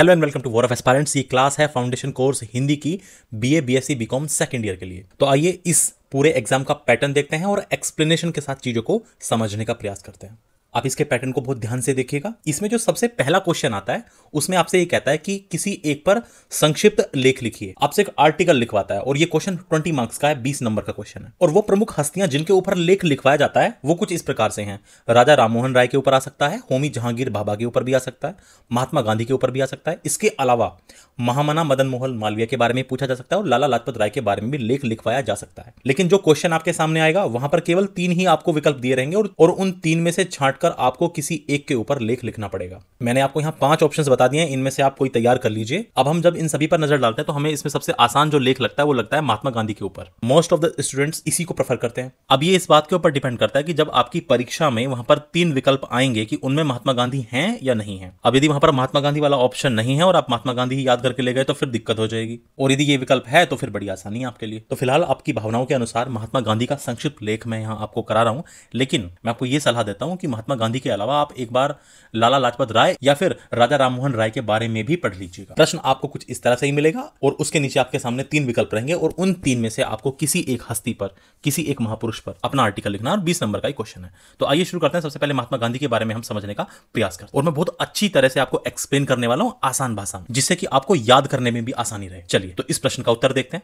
hello and welcome to war of aspirants ये class है foundation course Hindi की BA BSc BCom second year के लिए तो आइए इस पूरे एग्जाम का पैटर्न देखते हैं और एक्सप्लेनेशन के साथ चीज़ों को समझने का प्रयास करते हैं आप इसके पैटर्न को बहुत ध्यान से देखिएगा इसमें जो सबसे पहला क्वेश्चन आता है उसमें आपसे ये कहता है कि किसी एक पर संक्षिप्त लेख लिखिए आपसे एक आर्टिकल लिखवाता है और ये क्वेश्चन ट्वेंटी मार्क्स का है बीस नंबर का क्वेश्चन है और वो प्रमुख हस्तियां जिनके ऊपर लेख लिखवाया जाता है वो कुछ इस प्रकार से हैं राजा राममोहन राय के ऊपर आ सकता है होमी जहांगीर बाबा के ऊपर भी आ सकता है महात्मा गांधी के ऊपर भी आ सकता है इसके अलावा महामना मदन मोहन मालवीय के बारे में पूछा जा सकता है और लाला लाजपत राय के बारे में भी लेख लिखवाया जा सकता है लेकिन जो क्वेश्चन आपके सामने आएगा वहां पर केवल तीन ही आपको विकल्प दिए रहेंगे और उन तीन में से छांट बांटकर आपको किसी एक के ऊपर लेख लिखना पड़ेगा मैंने आपको यहाँ पांच ऑप्शन बता दिए इनमें से आप कोई तैयार कर लीजिए अब हम जब इन सभी पर नजर डालते हैं तो हमें इसमें सबसे आसान जो लेख लगता है वो लगता है महात्मा गांधी के ऊपर मोस्ट ऑफ द स्टूडेंट्स इसी को प्रेफर करते हैं अब ये इस बात के ऊपर डिपेंड करता है कि जब आपकी परीक्षा में वहां पर तीन विकल्प आएंगे कि उनमें महात्मा गांधी हैं या नहीं है अब यदि वहां पर महात्मा गांधी वाला ऑप्शन नहीं है और आप महात्मा गांधी ही याद करके ले गए तो फिर दिक्कत हो जाएगी और यदि ये विकल्प है तो फिर बड़ी आसानी है आपके लिए तो फिलहाल आपकी भावनाओं के अनुसार महात्मा गांधी का संक्षिप्त लेख मैं यहाँ आपको करा रहा हूँ लेकिन मैं आपको ये सलाह देता हूँ कि महात्मा महात्मा गांधी के अलावा आप एक बार लाला लाजपत राय या फिर राजा राममोहन राय के बारे में भी पढ़ लीजिएगा प्रश्न आपको कुछ इस तरह से ही मिलेगा और उसके नीचे आपके सामने तीन विकल्प रहेंगे और उन तीन में से आपको किसी एक हस्ती पर किसी एक महापुरुष पर अपना आर्टिकल लिखना और बीस नंबर का ही क्वेश्चन है तो आइए शुरू करते हैं सबसे पहले महात्मा गांधी के बारे में हम समझने का प्रयास करते हैं और मैं बहुत अच्छी तरह से आपको एक्सप्लेन करने वाला हूं आसान भाषा में जिससे कि आपको याद करने में भी आसानी रहे चलिए तो इस प्रश्न का उत्तर देखते हैं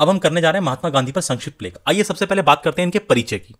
अब हम करने जा रहे हैं महात्मा गांधी पर संक्षिप्त लेख आइए सबसे पहले बात करते हैं इनके परिचय की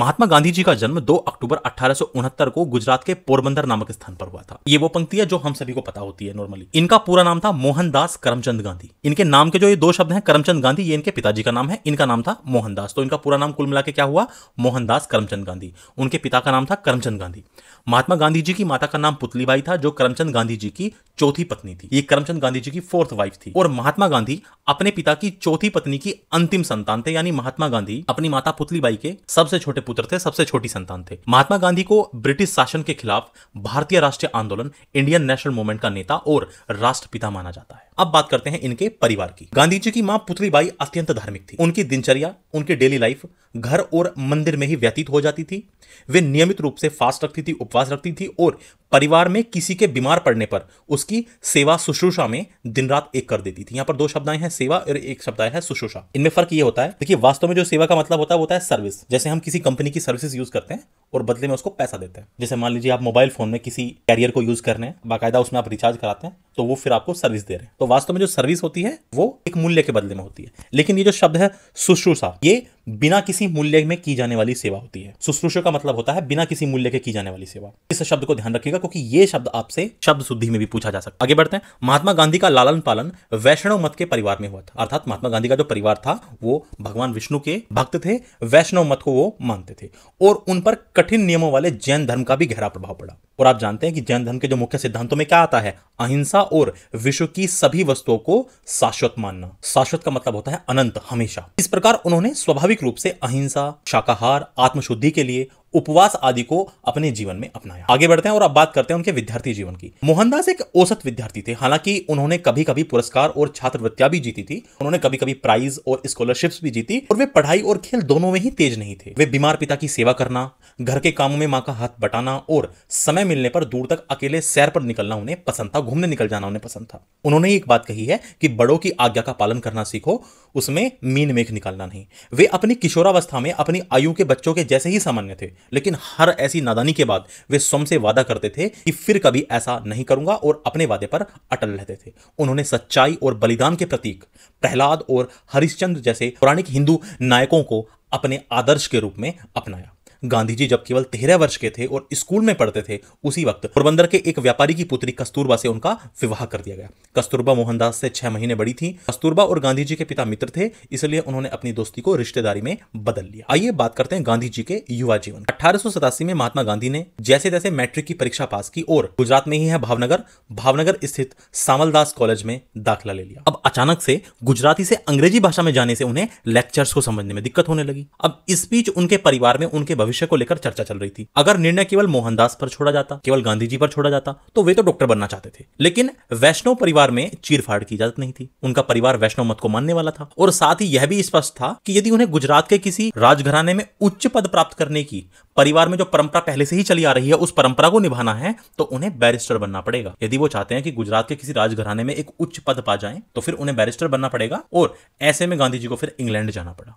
महात्मा गांधी जी का जन्म 2 अक्टूबर अठारह को गुजरात के पोरबंदर नामक स्थान पर हुआ था ये वो पंक्ति है जो हम सभी को पता होती है नॉर्मली इनका पूरा नाम था मोहनदास करमचंद गांधी इनके नाम के जो ये दो शब्द हैं करमचंद गांधी ये इनके पिताजी का नाम है इनका नाम था मोहनदास तो इनका पूरा नाम कुल मिला क्या हुआ मोहनदास करमचंद गांधी उनके पिता का नाम था करमचंद गांधी महात्मा गांधी जी की माता का नाम पुतलीबाई था जो करमचंद गांधी जी की चौथी पत्नी थी ये करमचंद गांधी जी की फोर्थ वाइफ थी और महात्मा गांधी अपने पिता की चौथी पत्नी की अंतिम संतान थे यानी महात्मा गांधी अपनी माता पुतलीबाई के सबसे छोटे पुत्र थे सबसे छोटी संतान थे महात्मा गांधी को ब्रिटिश शासन के खिलाफ भारतीय राष्ट्रीय आंदोलन इंडियन नेशनल मूवमेंट का नेता और राष्ट्रपिता माना जाता है अब बात करते हैं इनके परिवार की गांधी जी की माँ पुतलीबाई अत्यंत धार्मिक थी उनकी दिनचर्या उनकी डेली लाइफ घर और मंदिर में ही व्यतीत हो जाती थी वे नियमित रूप से फास्ट रखती थी उपवास रखती थी और परिवार में किसी के बीमार पड़ने पर उसकी सेवा सुश्रूषा में दिन रात एक कर देती थी यहाँ पर दो शब्द आए हैं सेवा और एक शब्द आया है सुश्रूषा इनमें फर्क ये होता है देखिए वास्तव में जो सेवा का मतलब होता है वो होता है सर्विस जैसे हम किसी कंपनी की सर्विस यूज करते हैं और बदले में उसको पैसा देते हैं जैसे मान लीजिए आप मोबाइल फोन में किसी कैरियर को यूज कर रहे हैं बाकायदा उसमें आप रिचार्ज कराते हैं तो वो फिर आपको सर्विस दे रहे हैं तो वास्तव में जो सर्विस होती है वो एक मूल्य के बदले में होती है लेकिन ये जो शब्द है सुश्रूषा ये बिना किसी मूल्य में की जाने वाली सेवा होती है सुश्रूष का मतलब होता है बिना किसी मूल्य के की जाने वाली सेवा इस शब्द को ध्यान रखिएगा क्योंकि ये शब्द आपसे शब्द शुद्धि में भी पूछा जा सकता है आगे बढ़ते हैं महात्मा गांधी का लालन पालन वैष्णव मत के परिवार में हुआ था अर्थात महात्मा गांधी का जो परिवार था वो भगवान विष्णु के भक्त थे वैष्णव मत को वो मानते थे और उन पर कठिन नियमों वाले जैन धर्म का भी गहरा प्रभाव पड़ा और आप जानते हैं कि जैन धर्म के जो मुख्य सिद्धांतों में क्या आता है अहिंसा और विश्व की सभी वस्तुओं को शाश्वत मानना शाश्वत का मतलब होता है अनंत हमेशा इस प्रकार उन्होंने स्वाभाविक स्वाभाविक रूप से अहिंसा शाकाहार आत्मशुद्धि के लिए उपवास आदि को अपने जीवन में अपनाया आगे बढ़ते हैं और अब बात करते हैं उनके विद्यार्थी जीवन की मोहनदास एक औसत विद्यार्थी थे हालांकि उन्होंने कभी कभी पुरस्कार और छात्रवृत्तियां भी जीती थी उन्होंने कभी कभी प्राइज और स्कॉलरशिप्स भी जीती और वे पढ़ाई और खेल दोनों में ही तेज नहीं थे वे बीमार पिता की सेवा करना घर के कामों में माँ का हाथ बटाना और समय मिलने पर दूर तक अकेले सैर पर निकलना उन्हें पसंद था घूमने निकल जाना उन्हें पसंद था उन्होंने एक बात कही है कि बड़ों की आज्ञा का पालन करना सीखो उसमें मीन मेख निकालना नहीं वे अपनी किशोरावस्था में अपनी आयु के बच्चों के जैसे ही सामान्य थे लेकिन हर ऐसी नादानी के बाद वे स्वयं से वादा करते थे कि फिर कभी ऐसा नहीं करूंगा और अपने वादे पर अटल रहते थे उन्होंने सच्चाई और बलिदान के प्रतीक प्रहलाद और हरिश्चंद्र जैसे पौराणिक हिंदू नायकों को अपने आदर्श के रूप में अपनाया गांधी जी जब केवल तेरह वर्ष के थे और स्कूल में पढ़ते थे उसी वक्त पोरबंदर के एक व्यापारी की पुत्री कस्तूरबा से उनका विवाह कर दिया गया कस्तूरबा मोहनदास से छह महीने बड़ी थी कस्तूरबा और गांधी जी के पिता मित्र थे इसलिए उन्होंने अपनी दोस्ती को रिश्तेदारी में बदल लिया आइए बात करते हैं गांधी जी के युवा जीवन अठारह में महात्मा गांधी ने जैसे जैसे मैट्रिक की परीक्षा पास की और गुजरात में ही है भावनगर भावनगर स्थित सामलदास कॉलेज में दाखिला ले लिया अब अचानक से गुजराती से अंग्रेजी भाषा में जाने से उन्हें लेक्चर्स को समझने में दिक्कत होने लगी अब इस बीच उनके परिवार में उनके भविष्य भविष्य को लेकर चर्चा चल रही थी अगर निर्णय केवल मोहनदास पर छोड़ा जाता केवल गांधी जी पर छोड़ा जाता तो वे तो डॉक्टर बनना चाहते थे लेकिन वैष्णव परिवार में चीरफाड़ की इजाजत नहीं थी उनका परिवार वैष्णव मत को मानने वाला था और साथ ही यह भी स्पष्ट था कि यदि उन्हें गुजरात के किसी राजघराने में उच्च पद प्राप्त करने की परिवार में जो परंपरा पहले से ही चली आ रही है उस परंपरा को निभाना है तो उन्हें बैरिस्टर बनना पड़ेगा यदि वो चाहते हैं कि गुजरात के किसी राजघराने में एक उच्च पद पा जाए तो फिर उन्हें बैरिस्टर बनना पड़ेगा और ऐसे में गांधी जी को फिर इंग्लैंड जाना पड़ा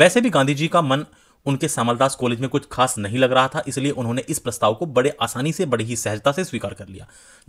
वैसे भी गांधी जी का मन उनके श्यामलदास कॉलेज में कुछ खास नहीं लग रहा था इसलिए उन्होंने इस प्रस्ताव को बड़े आसानी से बड़ी ही सहजता से स्वीकार कर लिया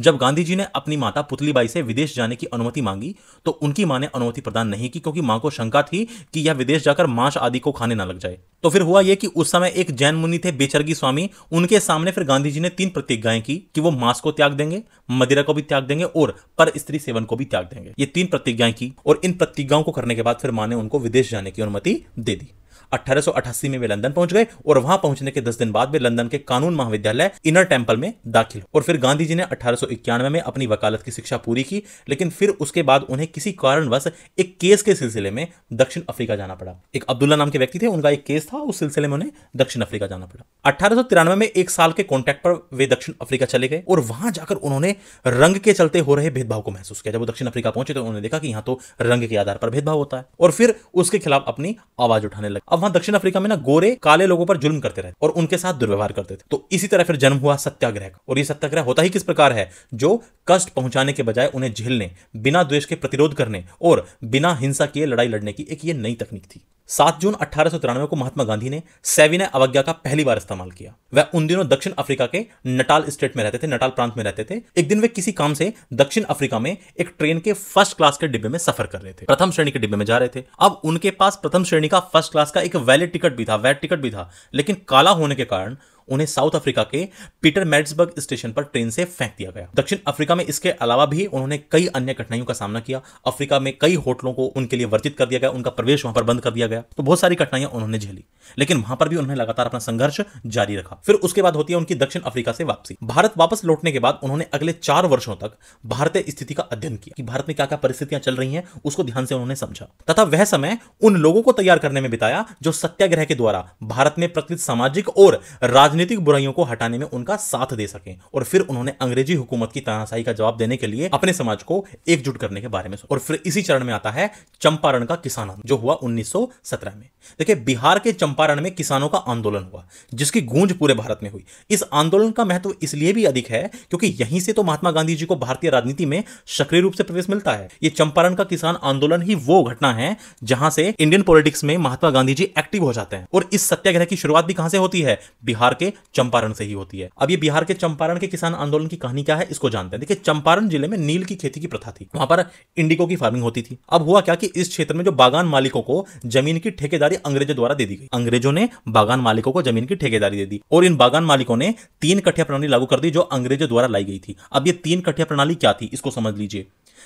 जब गांधी जी ने अपनी माता पुतलीबाई से विदेश जाने की अनुमति मांगी तो उनकी मां ने अनुमति प्रदान नहीं की क्योंकि मां को शंका थी कि यह विदेश जाकर मांस आदि को खाने न लग जाए तो फिर हुआ यह कि उस समय एक जैन मुनि थे बेचरगी स्वामी उनके सामने फिर गांधी जी ने तीन प्रतिज्ञाएं की कि वो मांस को त्याग देंगे मदिरा को भी त्याग देंगे और पर स्त्री सेवन को भी त्याग देंगे ये तीन प्रतिज्ञाएं की और इन प्रतिज्ञाओं को करने के बाद फिर माँ ने उनको विदेश जाने की अनुमति दे दी 1888 में वे लंदन पहुंच गए और वहां पहुंचने के दस दिन बाद वे लंदन के कानून महाविद्यालय इनर टेम्पल में दाखिल और फिर गांधी जी ने अठारह में अपनी वकालत की शिक्षा पूरी की लेकिन फिर उसके बाद उन्हें किसी कारणवश एक केस के सिलसिले में दक्षिण अफ्रीका जाना पड़ा एक अब्दुल्ला नाम के व्यक्ति थे उनका एक केस था उस सिलसिले में उन्हें दक्षिण अफ्रीका जाना पड़ा अठारह में एक साल के कॉन्ट्रैक्ट पर वे दक्षिण अफ्रीका चले गए और वहां जाकर उन्होंने रंग के चलते हो रहे भेदभाव को महसूस किया जब वो दक्षिण अफ्रीका पहुंचे तो उन्होंने देखा कि यहां तो रंग के आधार पर भेदभाव होता है और फिर उसके खिलाफ अपनी आवाज उठाने लगे अब वहां दक्षिण अफ्रीका में ना गोरे काले लोगों पर जुल्म करते रहे और उनके साथ दुर्व्यवहार करते थे तो इसी तरह फिर जन्म हुआ सत्याग्रह का और ये सत्याग्रह होता ही किस प्रकार है जो कष्ट पहुंचाने के बजाय उन्हें झेलने बिना द्वेष के प्रतिरोध करने और बिना हिंसा किए लड़ाई लड़ने की एक ये नई तकनीक थी सात जून अठारह को महात्मा गांधी ने सेविनय अवज्ञा का पहली बार इस्तेमाल किया वह उन दिनों दक्षिण अफ्रीका के नटाल स्टेट में रहते थे नटाल प्रांत में रहते थे एक दिन वे किसी काम से दक्षिण अफ्रीका में एक ट्रेन के फर्स्ट क्लास के डिब्बे में सफर कर रहे थे प्रथम श्रेणी के डिब्बे में जा रहे थे अब उनके पास प्रथम श्रेणी का फर्स्ट क्लास का एक वैलिड टिकट भी था वैट टिकट भी था लेकिन काला होने के कारण उन्हें साउथ अफ्रीका के पीटर मैट्सबर्ग स्टेशन पर ट्रेन से फेंक दिया गया दक्षिण अफ्रीका में इसके अलावा भी उन्होंने कई अन्य कठिनाइयों का सामना किया अफ्रीका में कई होटलों को उनके लिए वर्जित कर दिया गया उनका प्रवेश वहां पर बंद कर दिया गया तो बहुत सारी कठिनाइयां उन्होंने झेली लेकिन वहां पर भी उन्होंने लगातार अपना संघर्ष जारी रखा फिर उसके बाद होती है उनकी दक्षिण अफ्रीका से वापसी भारत वापस लौटने के बाद उन्होंने अगले चार वर्षों तक भारतीय स्थिति का अध्ययन किया कि भारत में क्या क्या परिस्थितियां चल रही हैं उसको ध्यान से उन्होंने समझा तथा वह समय उन लोगों को तैयार करने में बिताया जो सत्याग्रह के द्वारा भारत में प्रकृत सामाजिक और राजनीतिक राजनीतिक बुराइयों को हटाने में उनका साथ दे सके और फिर उन्होंने अंग्रेजी हुकूमत की तानाशाही का जवाब देने के लिए अपने समाज को एकजुट करने के बारे में और फिर इसी चरण में आता है चंपारण का किसान जो हुआ उन्नीस में देखिए बिहार के चंपारण में किसानों का आंदोलन हुआ जिसकी गूंज पूरे भारत में हुई इस आंदोलन का महत्व इसलिए भी अधिक है क्योंकि यहीं से तो महात्मा गांधी जी को भारतीय राजनीति में सक्रिय रूप से प्रवेश मिलता है ये चंपारण का किसान आंदोलन ही वो घटना है जहां से इंडियन पॉलिटिक्स में महात्मा गांधी जी एक्टिव हो जाते हैं और इस सत्याग्रह की शुरुआत भी कहां से होती है बिहार के के चंपारण से ही होती है अब ये बिहार के चंपारण के किसान आंदोलन की कहानी क्या है इसको जानते हैं देखिए चंपारण जिले में नील की खेती की प्रथा थी वहां पर इंडिको की फार्मिंग होती थी अब हुआ क्या कि इस क्षेत्र में जो बागान मालिकों को जमीन की ठेकेदारी अंग्रेजों द्वारा दे दी गई अंग्रेजों ने बागान मालिकों को जमीन की ठेकेदारी दे दी और इन बागान मालिकों ने तीन कठिया प्रणाली लागू कर दी जो अंग्रेजों द्वारा लाई गई थी अब ये तीन कठिया प्रणाली क्या थी इसको समझ लीजिए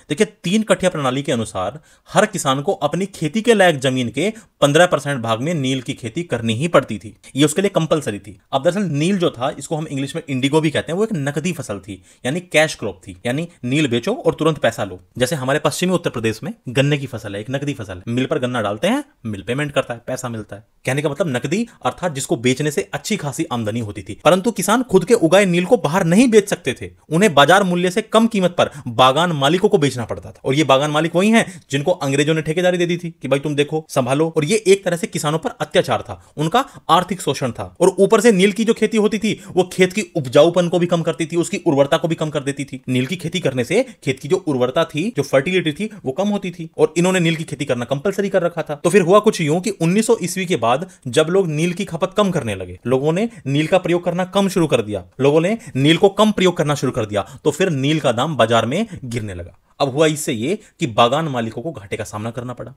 देखिए तीन कठिया प्रणाली के अनुसार हर किसान को अपनी खेती के लायक जमीन के पंद्रह परसेंट भाग में नील की खेती करनी ही पड़ती थी ये उसके लिए कंपलसरी थी अब दरअसल नील जो था इसको हम इंग्लिश में इंडिगो भी कहते हैं वो एक नकदी फसल थी यानी कैश क्रॉप थी यानी नील बेचो और तुरंत पैसा लो जैसे हमारे पश्चिमी उत्तर प्रदेश में गन्ने की फसल है एक नकदी फसल है मिल पर गन्ना डालते हैं मिल पेमेंट करता है पैसा मिलता है कहने का मतलब नकदी अर्थात जिसको बेचने से अच्छी खासी आमदनी होती थी परंतु किसान खुद के उगाए नील को बाहर नहीं बेच सकते थे उन्हें बाजार मूल्य से कम कीमत पर बागान मालिकों को बेचना पड़ता था और ये बागान मालिक वही है जिनको अंग्रेजों ने ठेकेदारी दे दी थी कि भाई तुम देखो संभालो और ये एक तरह से किसानों पर अत्याचार था उनका आर्थिक शोषण था और ऊपर से नील की जो खेती होती थी वो खेत की उपजाऊपन को भी कम करती थी उसकी उर्वरता को भी कम कर देती थी नील की खेती करने से खेत की जो उर्वरता थी जो फर्टिलिटी थी वो कम होती थी और इन्होंने नील की खेती करना कंपलसरी कर रखा था तो फिर हुआ कुछ यूं कि उन्नीस ईस्वी के बाद जब लोग नील की खपत कम करने लगे लोगों ने नील का प्रयोग करना कम शुरू कर दिया लोगों ने नील को कम प्रयोग करना शुरू कर दिया तो फिर नील का दाम बाजार में गिरने लगा अब हुआ इससे ये कि बागान मालिकों को घाटे का सामना करना पड़ा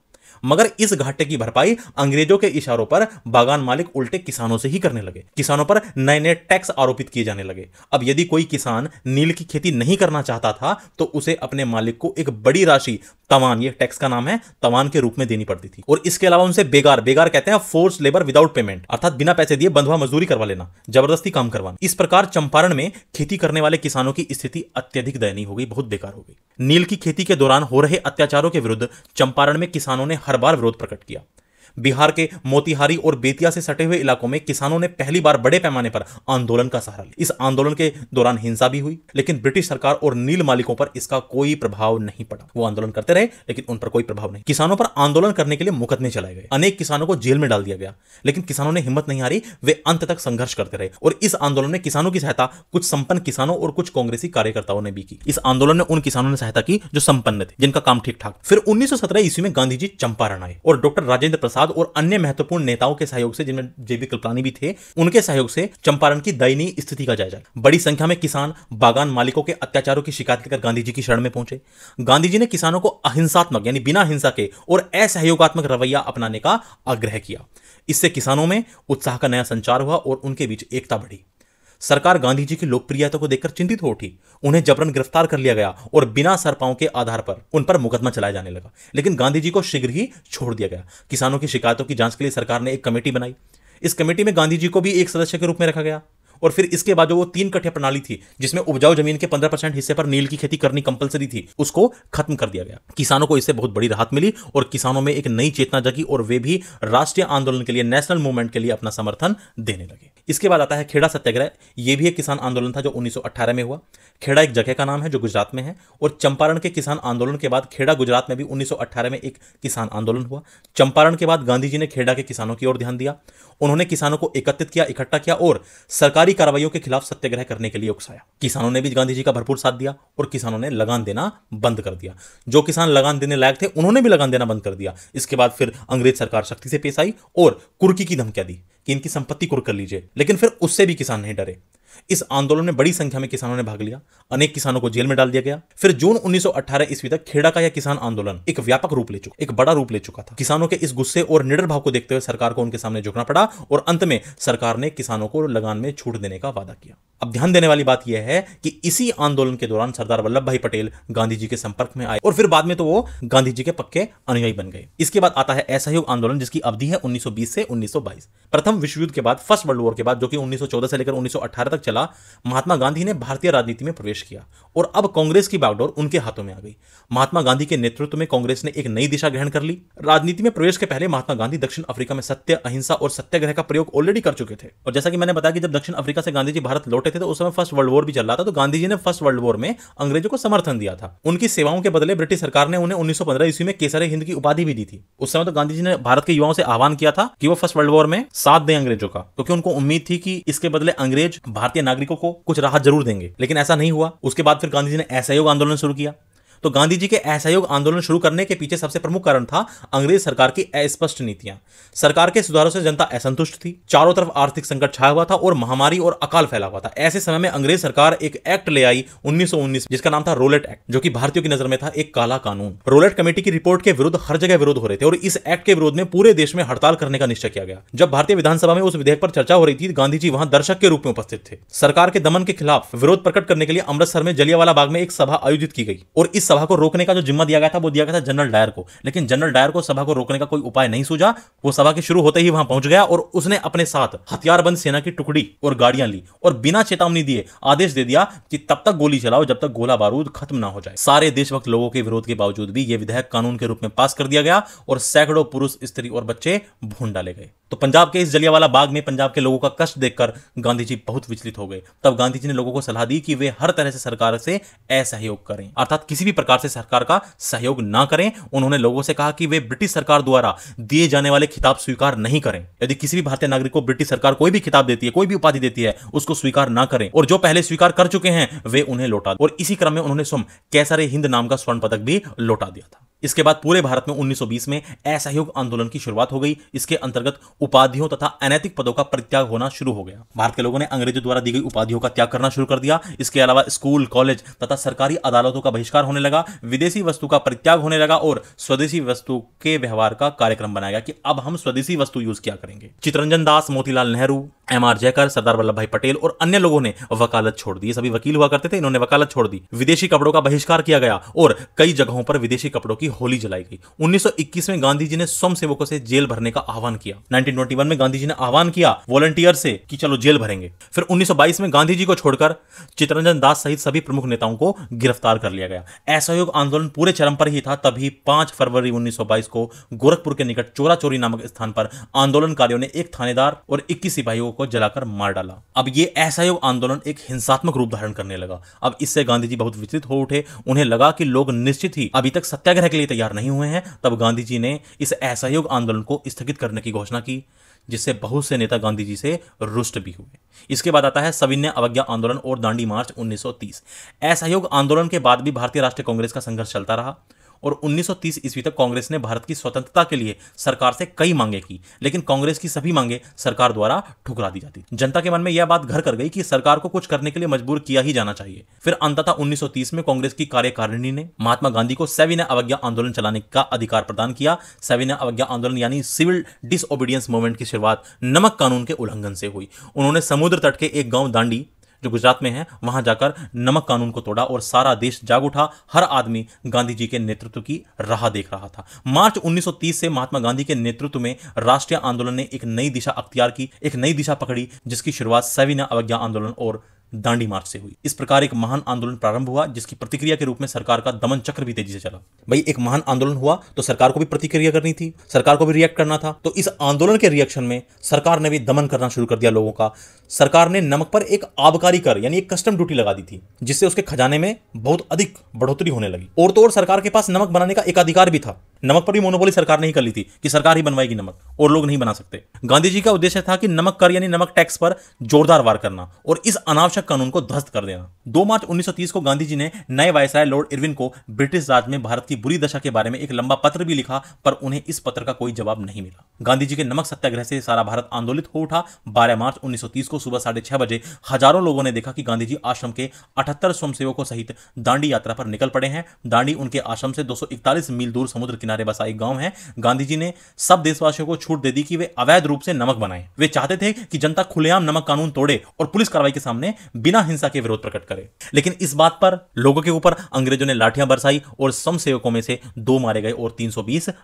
मगर इस घाटे की भरपाई अंग्रेजों के इशारों पर बागान मालिक उल्टे किसानों से ही करने लगे किसानों पर नए नए टैक्स आरोपित किए जाने लगे अब यदि कोई किसान नील की खेती नहीं करना चाहता था तो उसे अपने मालिक को एक बड़ी राशि तवान ये टैक्स का नाम है तवान के रूप में देनी पड़ती थी और इसके अलावा उनसे बेगार बेगार कहते हैं फोर्स लेबर विदाउट पेमेंट अर्थात बिना पैसे दिए बंधुआ मजदूरी करवा लेना जबरदस्ती काम करवाना इस प्रकार चंपारण में खेती करने वाले किसानों की स्थिति अत्यधिक दयनीय हो गई बहुत बेकार हो गई नील की की खेती के दौरान हो रहे अत्याचारों के विरुद्ध चंपारण में किसानों ने हर बार विरोध प्रकट किया बिहार के मोतिहारी और बेतिया से सटे हुए इलाकों में किसानों ने पहली बार बड़े पैमाने पर आंदोलन का सहारा लिया इस आंदोलन के दौरान हिंसा भी हुई लेकिन ब्रिटिश सरकार और नील मालिकों पर इसका कोई प्रभाव नहीं पड़ा वो आंदोलन करते रहे लेकिन उन पर कोई प्रभाव नहीं किसानों पर आंदोलन करने के लिए मुकदमे चलाए गए अनेक किसानों को जेल में डाल दिया गया लेकिन किसानों ने हिम्मत नहीं हारी वे अंत तक संघर्ष करते रहे और इस आंदोलन में किसानों की सहायता कुछ संपन्न किसानों और कुछ कांग्रेसी कार्यकर्ताओं ने भी की इस आंदोलन में उन किसानों ने सहायता की जो संपन्न थे जिनका काम ठीक ठाक फिर उन्नीस ईस्वी में गांधी जी चंपारण आए और डॉक्टर राजेंद्र प्रसाद प्रसाद और अन्य महत्वपूर्ण नेताओं के सहयोग से जिनमें जेबी कल्पलानी भी थे उनके सहयोग से चंपारण की दयनीय स्थिति का जायजा बड़ी संख्या में किसान बागान मालिकों के अत्याचारों की शिकायत लेकर गांधी जी की शरण में पहुंचे गांधी जी ने किसानों को अहिंसात्मक यानी बिना हिंसा के और असहयोगात्मक रवैया अपनाने का आग्रह किया इससे किसानों में उत्साह का नया संचार हुआ और उनके बीच एकता बढ़ी सरकार गांधी जी की लोकप्रियता को देखकर चिंतित हो उठी उन्हें जबरन गिरफ्तार कर लिया गया और बिना सरपाओं के आधार पर उन पर मुकदमा चलाया जाने लगा लेकिन गांधी जी को शीघ्र ही छोड़ दिया गया किसानों की शिकायतों की जांच के लिए सरकार ने एक कमेटी बनाई इस कमेटी में गांधी जी को भी एक सदस्य के रूप में रखा गया और फिर इसके बाद जो वो तीन कठिया प्रणाली थी जिसमें उपजाऊ जमीन के पंद्रह परसेंट हिस्से पर नील की खेती करनी कंपलसरी थी उसको खत्म कर दिया गया किसानों को इससे बहुत बड़ी राहत मिली और किसानों में एक नई चेतना जगी और वे भी राष्ट्रीय आंदोलन के लिए नेशनल मूवमेंट के लिए अपना समर्थन देने लगे इसके बाद आता है खेड़ा सत्याग्रह ये भी एक किसान आंदोलन था जो उन्नीस में हुआ खेड़ा एक जगह का नाम है जो गुजरात में है और चंपारण के किसान आंदोलन के बाद खेड़ा गुजरात में भी उन्नीस में एक किसान आंदोलन हुआ चंपारण के बाद गांधी जी ने खेड़ा के किसानों की ओर ध्यान दिया उन्होंने किसानों को एकत्रित किया इकट्ठा किया और सरकारी कड़ी कार्रवाइयों के खिलाफ सत्याग्रह करने के लिए उकसाया किसानों ने भी गांधी जी का भरपूर साथ दिया और किसानों ने लगान देना बंद कर दिया जो किसान लगान देने लायक थे उन्होंने भी लगान देना बंद कर दिया इसके बाद फिर अंग्रेज सरकार शक्ति से पेश आई और कुर्की की धमकिया दी कि इनकी संपत्ति कुर्क कर लीजिए लेकिन फिर उससे भी किसान नहीं डरे इस आंदोलन में बड़ी संख्या में किसानों ने भाग लिया अनेक किसानों को जेल में डाल दिया गया फिर जून 1918 ईस्वी तक खेड़ा का यह किसान आंदोलन एक व्यापक रूप ले चुका एक बड़ा रूप ले चुका था किसानों के इस गुस्से और निडर भाव को देखते हुए सरकार को उनके सामने झुकना पड़ा और अंत में सरकार ने किसानों को लगान में छूट देने का वादा किया अब ध्यान देने वाली बात यह है कि इसी आंदोलन के दौरान सरदार वल्लभ भाई पटेल गांधी जी के संपर्क में आए और फिर बाद में तो वो गांधी जी के पक्के अनुयायी बन गए इसके बाद आता है असहयोग आंदोलन जिसकी अवधि है 1920 से 1922 प्रथम विश्व युद्ध के बाद फर्स्ट वर्ल्ड वॉर के बाद जो कि 1914 से लेकर 1918 तक चला महात्मा गांधी ने भारतीय राजनीति में प्रवेश किया और अब कांग्रेस की बागडोर उनके हाथों में आ गई महात्मा गांधी के नेतृत्व में कांग्रेस ने एक नई दिशा ग्रहण कर ली राजनीति में प्रवेश के पहले महात्मा गांधी दक्षिण अफ्रीका में सत्य अहिंसा और सत्याग्रह का प्रयोग ऑलरेडी कर चुके थे और जैसा कि मैंने बताया कि जब दक्षिण अफ्रीका से गांधी जी भारत लौटे थे तो उस समय फर्स्ट वर्ल्ड वॉर भी चल रहा था तो गांधी जी ने फर्स्ट वर्ल्ड वॉर में अंग्रेजों को समर्थन दिया था उनकी सेवाओं के बदले ब्रिटिश सरकार ने उन्हें उन्नीस ईस्वी में केसरे हिंद की उपाधि भी दी थी उस समय तो गांधी जी ने भारत के युवाओं से आह्वान किया था कि वो फर्स्ट वर्ल्ड वॉर में साथ दें अंग्रेजों का क्योंकि उनको उम्मीद थी कि इसके बदले अंग्रेज भारत भारतीय नागरिकों को कुछ राहत जरूर देंगे लेकिन ऐसा नहीं हुआ उसके बाद फिर गांधी जी ने असहयोग आंदोलन शुरू किया तो गांधी जी के असहयोग आंदोलन शुरू करने के पीछे सबसे प्रमुख कारण था अंग्रेज सरकार की अस्पष्ट नीतियां सरकार के सुधारों से जनता असंतुष्ट थी चारों तरफ आर्थिक संकट छाया हुआ था और महामारी और अकाल फैला हुआ था ऐसे समय में अंग्रेज सरकार एक एक्ट ले आई उन्नीस जिसका नाम था रोलेट एक्ट जो की भारतीयों की नजर में था एक काला कानून रोलेट कमेटी की रिपोर्ट के विरुद्ध हर जगह विरोध हो रहे थे और इस एक्ट के विरोध में पूरे देश में हड़ताल करने का निश्चय किया गया जब भारतीय विधानसभा में उस विधेयक पर चर्चा हो रही थी गांधी जी वहां दर्शक के रूप में उपस्थित थे सरकार के दमन के खिलाफ विरोध प्रकट करने के लिए अमृतसर में जलियावाला बाग में एक सभा आयोजित की गई और इस सभा को रोकने का जो जिम्मा दिया गया था वो दिया गया था जनरल डायर को लेकिन जनरल डायर को सभा को रोकने का कोई उपाय नहीं सूझा वो सभा के शुरू होते ही वहां पहुंच गया और उसने अपने साथ हथियारबंद सेना की टुकड़ी और गाड़ियां ली और बिना चेतावनी दिए आदेश दे दिया कि तब तक गोली चलाओ जब तक गोला बारूद खत्म ना हो जाए सारे देशभक्त लोगों के विरोध के बावजूद भी यह विधेयक कानून के रूप में पास कर दिया गया और सैकड़ों पुरुष स्त्री और बच्चे भून डाले गए तो पंजाब के इस जलियावाला बाग में पंजाब के लोगों का कष्ट देखकर गांधी जी बहुत विचलित हो गए तब गांधी जी ने लोगों को सलाह दी कि वे हर तरह से सरकार से असहयोग करें अर्थात किसी भी प्रकार से सरकार का सहयोग ना करें उन्होंने लोगों से कहा कि वे ब्रिटिश सरकार द्वारा दिए जाने वाले खिताब स्वीकार नहीं करें यदि किसी भी भारतीय नागरिक को ब्रिटिश सरकार कोई भी खिताब देती है कोई भी उपाधि देती है उसको स्वीकार ना करें और जो पहले स्वीकार कर चुके हैं वे उन्हें लौटा और इसी क्रम में उन्होंने सुम कैसरे हिंद नाम का स्वर्ण पदक भी लौटा दिया था इसके बाद पूरे भारत में 1920 में असहयोग आंदोलन की शुरुआत हो गई इसके अंतर्गत उपाधियों तथा अनैतिक पदों का परित्याग होना शुरू हो गया भारत के लोगों ने अंग्रेजों द्वारा दी गई उपाधियों का त्याग करना शुरू कर दिया इसके अलावा स्कूल कॉलेज तथा सरकारी अदालतों का बहिष्कार होने लगा विदेशी वस्तु का परित्याग होने लगा और स्वदेशी वस्तु के व्यवहार का कार्यक्रम बनाया गया कि अब हम स्वदेशी वस्तु यूज किया करेंगे Chittaranjan Das Motilal Nehru M R Jayakar Sardar Vallabhbhai Patel और अन्य लोगों ने वकालत छोड़ दी सभी वकील हुआ करते थे इन्होंने वकालत छोड़ दी विदेशी कपड़ों का बहिष्कार किया गया और कई जगहों पर विदेशी कपड़ों की होली जलाई गई 1921 में गांधी जी ने स्वयं सेवकों से जेल भरने का आह्वान किया 1921 में गांधी जी ने आह्वान किया वॉलंटियर से कि चलो जेल भरेंगे फिर 1922 में गांधी जी को छोड़कर चितरंजन दास सहित सभी प्रमुख नेताओं को गिरफ्तार कर लिया गया असहयोग आंदोलन पूरे चरम पर ही था तभी पांच फरवरी उन्नीस को गोरखपुर के निकट चोरा चोरी नामक स्थान पर आंदोलनकारियों ने एक थानेदार और इक्कीस सिपाहियों को जलाकर मार डाला अब ये असहयोग आंदोलन एक हिंसात्मक रूप धारण करने लगा अब इससे गांधी जी बहुत विचलित हो उठे उन्हें लगा कि लोग निश्चित ही अभी तक सत्याग्रह के लिए लिए तैयार नहीं हुए हैं तब गांधी जी ने इस असहयोग आंदोलन को स्थगित करने की घोषणा की जिससे बहुत से नेता गांधी जी से रुष्ट भी हुए इसके बाद आता है सविनय अवज्ञा आंदोलन और दांडी मार्च 1930 असहयोग आंदोलन के बाद भी भारतीय राष्ट्रीय कांग्रेस का संघर्ष चलता रहा और 1930 सौ ईस्वी तक कांग्रेस ने भारत की स्वतंत्रता के लिए सरकार से कई मांगे की लेकिन कांग्रेस की सभी मांगे सरकार द्वारा ठुकरा दी जाती जनता के मन में यह बात घर कर गई कि सरकार को कुछ करने के लिए मजबूर किया ही जाना चाहिए फिर अंततः 1930 में कांग्रेस की कार्यकारिणी ने महात्मा गांधी को सविनय अवज्ञा आंदोलन चलाने का अधिकार प्रदान किया सविनय अवज्ञा आंदोलन यानी सिविल डिसओबीडियंस मूवमेंट की शुरुआत नमक कानून के उल्लंघन से हुई उन्होंने समुद्र तट के एक गांव दांडी जो गुजरात में है वहां जाकर नमक कानून को तोड़ा और सारा देश जाग उठा हर आदमी गांधी जी के नेतृत्व की राह देख रहा था मार्च 1930 से महात्मा गांधी के नेतृत्व में राष्ट्रीय आंदोलन ने एक नई दिशा अख्तियार की एक नई दिशा पकड़ी जिसकी शुरुआत सविना अवज्ञा आंदोलन और दांडी मार्च से हुई इस प्रकार एक महान आंदोलन प्रारंभ हुआ जिसकी प्रतिक्रिया के रूप में सरकार का दमन चक्र भी तेजी से चला भाई एक महान आंदोलन हुआ तो सरकार को भी प्रतिक्रिया करनी थी सरकार को भी रिएक्ट करना था तो इस आंदोलन के रिएक्शन में सरकार ने भी दमन करना शुरू कर दिया लोगों का सरकार ने नमक पर एक आबकारी कर यानी एक कस्टम ड्यूटी लगा दी थी जिससे उसके खजाने में बहुत अधिक बढ़ोतरी होने लगी और तो और सरकार के पास नमक बनाने का एक अधिकार भी था नमक पर भी मोनोपोली सरकार नहीं कर ली थी कि सरकार ही बनवाएगी नमक और लोग नहीं बना सकते गांधी जी का उद्देश्य था कि नमक कर यानी नमक टैक्स पर जोरदार वार करना और इस अनावश्यक कानून को ध्वस्त कर देना दो मार्च उन्नीस को गांधी जी ने नए वायसराय लॉर्ड इरविन को ब्रिटिश राज में भारत की बुरी दशा के बारे में एक लंबा पत्र भी लिखा पर उन्हें इस पत्र का कोई जवाब नहीं मिला गांधी जी के नमक सत्याग्रह से सारा भारत आंदोलित हो उठा बारह मार्च उन्नीस को सुबह साढ़े छह बजे हजारों लोगों ने देखा कि गांधी जी आश्रम के अठहत्तर स्वयंसेवकों सहित दांडी यात्रा पर निकल पड़े हैं दांडी उनके आश्रम से दो मील दूर समुद्र किनारे किनारे बसा एक गांव है गांधी जी ने सब देशवासियों को छूट दे दी कि वे अवैध रूप से नमक बनाए वे चाहते थे कि जनता खुलेआम नमक कानून तोड़े और पुलिस कार्रवाई के सामने बिना हिंसा के विरोध प्रकट करे लेकिन इस बात पर लोगों के ऊपर अंग्रेजों ने लाठियां बरसाई और स्वयंसेवकों में से दो मारे गए और तीन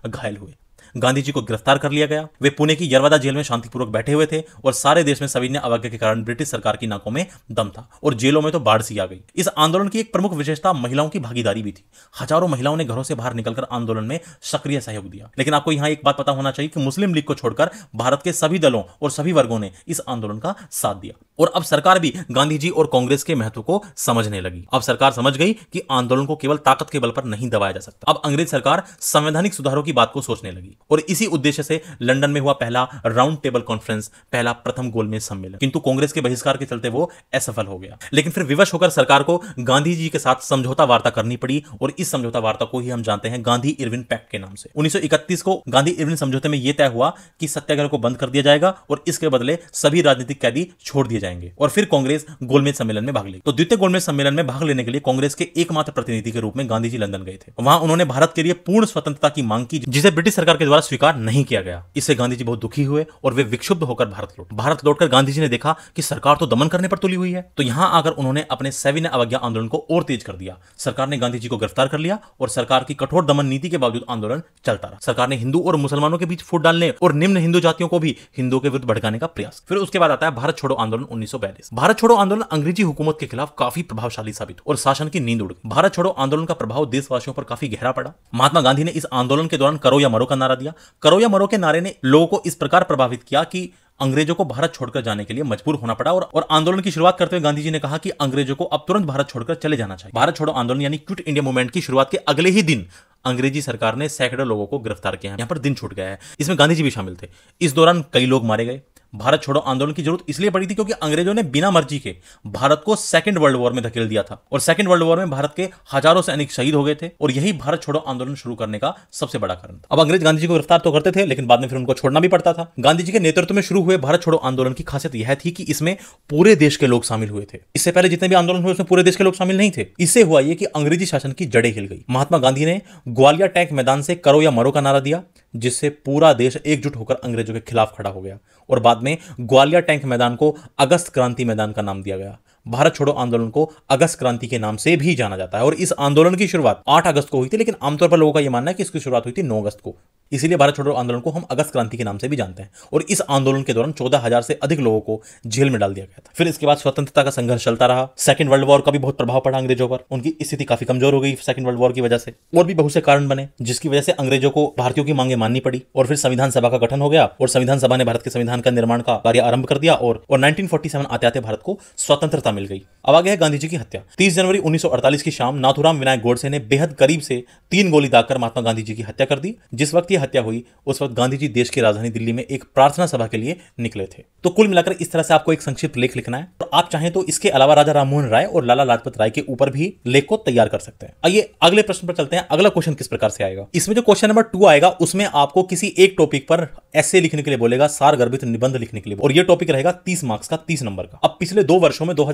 घायल हुए गांधी जी को गिरफ्तार कर लिया गया वे पुणे की यरवादा जेल में शांतिपूर्वक बैठे हुए थे और सारे देश में सविनय अवज्ञा के कारण ब्रिटिश सरकार की नाकों में दम था और जेलों में तो बाढ़ सी आ गई इस आंदोलन की एक प्रमुख विशेषता महिलाओं की भागीदारी भी थी हजारों महिलाओं ने घरों से बाहर निकलकर आंदोलन में सक्रिय सहयोग दिया लेकिन आपको यहाँ एक बात पता होना चाहिए कि मुस्लिम लीग को छोड़कर भारत के सभी दलों और सभी वर्गों ने इस आंदोलन का साथ दिया और अब सरकार भी गांधी जी और कांग्रेस के महत्व को समझने लगी अब सरकार समझ गई कि आंदोलन को केवल ताकत के बल पर नहीं दबाया जा सकता अब अंग्रेज सरकार संवैधानिक सुधारों की बात को सोचने लगी और इसी उद्देश्य से लंदन में हुआ पहला राउंड टेबल कॉन्फ्रेंस पहला प्रथम गोलमेज सम्मेलन किंतु कांग्रेस के बहिष्कार के चलते वो असफल हो गया लेकिन फिर विवश होकर सरकार को गांधी जी के साथ समझौता वार्ता करनी पड़ी और इस समझौता वार्ता को ही हम जानते हैं गांधी इरविन पैक्ट के नाम से उन्नीस को गांधी इरविन समझौते में यह तय हुआ कि सत्याग्रह को बंद कर दिया जाएगा और इसके बदले सभी राजनीतिक कैदी छोड़ दिए जाएंगे जाएंगे और फिर कांग्रेस गोलमेज सम्मेलन में भाग लेगी तो द्वितीय गोलमेज सम्मेलन में भाग लेने के लिए कांग्रेस के एकमात्र प्रतिनिधि के रूप में गांधी जी लंदन गए थे वहां उन्होंने भारत के लिए पूर्ण स्वतंत्रता की मांग की जिसे ब्रिटिश सरकार के द्वारा स्वीकार नहीं किया गया इससे गांधी जी बहुत दुखी हुए और वे विक्षुब्ध होकर भारत लौट भारत लौटकर गांधी जी ने देखा कि सरकार तो दमन करने पर तुली हुई है तो यहाँ आकर उन्होंने अपने सैविन अवज्ञा आंदोलन को और तेज कर दिया सरकार ने गांधी जी को गिरफ्तार कर लिया और सरकार की कठोर दमन नीति के बावजूद आंदोलन चलता रहा सरकार ने हिंदू और मुसलमानों के बीच फूट डालने और निम्न हिंदू जातियों को भी हिंदुओं के विरुद्ध भड़काने का प्रयास फिर उसके बाद आता है भारत छोड़ो आंदोलन उन्नीस भारत छोड़ो आंदोलन अंग्रेजी हुकूमत के खिलाफ काफी प्रभावशाली साबित और शासन की नींद उड़ भारत छोड़ो आंदोलन का प्रभाव देशवासियों पर काफी गहरा पड़ा महात्मा गांधी ने इस आंदोलन के दौरान करो या मरो का नारा दिया करो या मरो के नारे ने लोगों को इस प्रकार प्रभावित किया कि अंग्रेजों को भारत छोड़कर जाने के लिए मजबूर होना पड़ा और, और आंदोलन की शुरुआत करते हुए गांधी जी ने कहा कि अंग्रेजों को अब तुरंत भारत छोड़कर चले जाना चाहिए भारत छोड़ो आंदोलन यानी क्विट इंडिया मूवमेंट की शुरुआत के अगले ही दिन अंग्रेजी सरकार ने सैकड़ों लोगों को गिरफ्तार किया यहाँ पर दिन छूट गया है इसमें गांधी जी भी शामिल थे इस दौरान कई लोग मारे गए भारत छोड़ो आंदोलन की जरूरत इसलिए पड़ी थी क्योंकि अंग्रेजों ने बिना मर्जी के भारत को सेकंड वर्ल्ड वॉर में धकेल दिया था और सेकंड वर्ल्ड वॉर में भारत के हजारों सैनिक शहीद हो गए थे और यही भारत छोड़ो आंदोलन शुरू करने का सबसे बड़ा कारण था अब अंग्रेज गांधी जी को गिरफ्तार तो करते थे लेकिन बाद में फिर उनको छोड़ना भी पड़ता था गांधी जी के नेतृत्व में शुरू हुए भारत छोड़ो आंदोलन की खासियत यह थी कि इसमें पूरे देश के लोग शामिल हुए थे इससे पहले जितने भी आंदोलन हुए उसमें पूरे देश के लोग शामिल नहीं थे इससे हुआ यह कि अंग्रेजी शासन की जड़ें हिल गई महात्मा गांधी ने ग्वालियर टैंक मैदान से करो या मरो का नारा दिया जिससे पूरा देश एकजुट होकर अंग्रेजों के खिलाफ खड़ा हो गया और बाद में ग्वालियर टैंक मैदान को अगस्त क्रांति मैदान का नाम दिया गया भारत छोड़ो आंदोलन को अगस्त क्रांति के नाम से भी जाना जाता है और इस आंदोलन की शुरुआत 8 अगस्त को हुई थी लेकिन आमतौर पर लोगों का यह मानना है कि इसकी शुरुआत हुई थी 9 अगस्त को इसीलिए भारत छोड़ो आंदोलन को हम अगस्त क्रांति के नाम से भी जानते हैं और इस आंदोलन के दौरान चौदह हजार से अधिक लोगों को जेल में डाल दिया गया था फिर इसके बाद स्वतंत्रता का संघर्ष चलता रहा सेकंड वर्ल्ड वॉर का भी बहुत प्रभाव पड़ा अंग्रेजों पर उनकी स्थिति काफी कमजोर हो गई सेकंड वर्ल्ड वॉर की वजह से और भी बहुत से कारण बने जिसकी वजह से अंग्रेजों को भारतीयों की मांगे माननी पड़ी और फिर संविधान सभा का गठन हो गया और संविधान सभा ने भारत के संविधान का निर्माण का कार्य आरंभ कर दिया और, फोर्टी सेवन आते आते भारत को स्वतंत्रता मिल गई अब आगे है गांधी जी की हत्या तीस जनवरी उन्नीस की शाम नाथुराम विनायक गोडसे ने बेहद करीब से तीन गोली दागकर महात्मा गांधी जी की हत्या कर दी जिस वक्त यह की हत्या हुई उस वक्त गांधी जी देश की राजधानी दिल्ली में एक प्रार्थना सभा के लिए निकले थे तो कुल मिलाकर इस तरह से आपको एक संक्षिप्त लेख लिखना है और आप चाहें तो इसके अलावा राजा राममोहन राय और लाला लाजपत राय के ऊपर भी लेख को तैयार कर सकते हैं आइए अगले प्रश्न पर चलते हैं अगला क्वेश्चन किस प्रकार से आएगा इसमें जो क्वेश्चन नंबर टू आएगा उसमें आपको किसी एक टॉपिक पर ऐसे लिखने के लिए बोलेगा सार गर्भित निबंध लिखने के लिए और यह टॉपिक रहेगा तीस मार्क्स का तीस नंबर का अब पिछले दो वर्षों में दो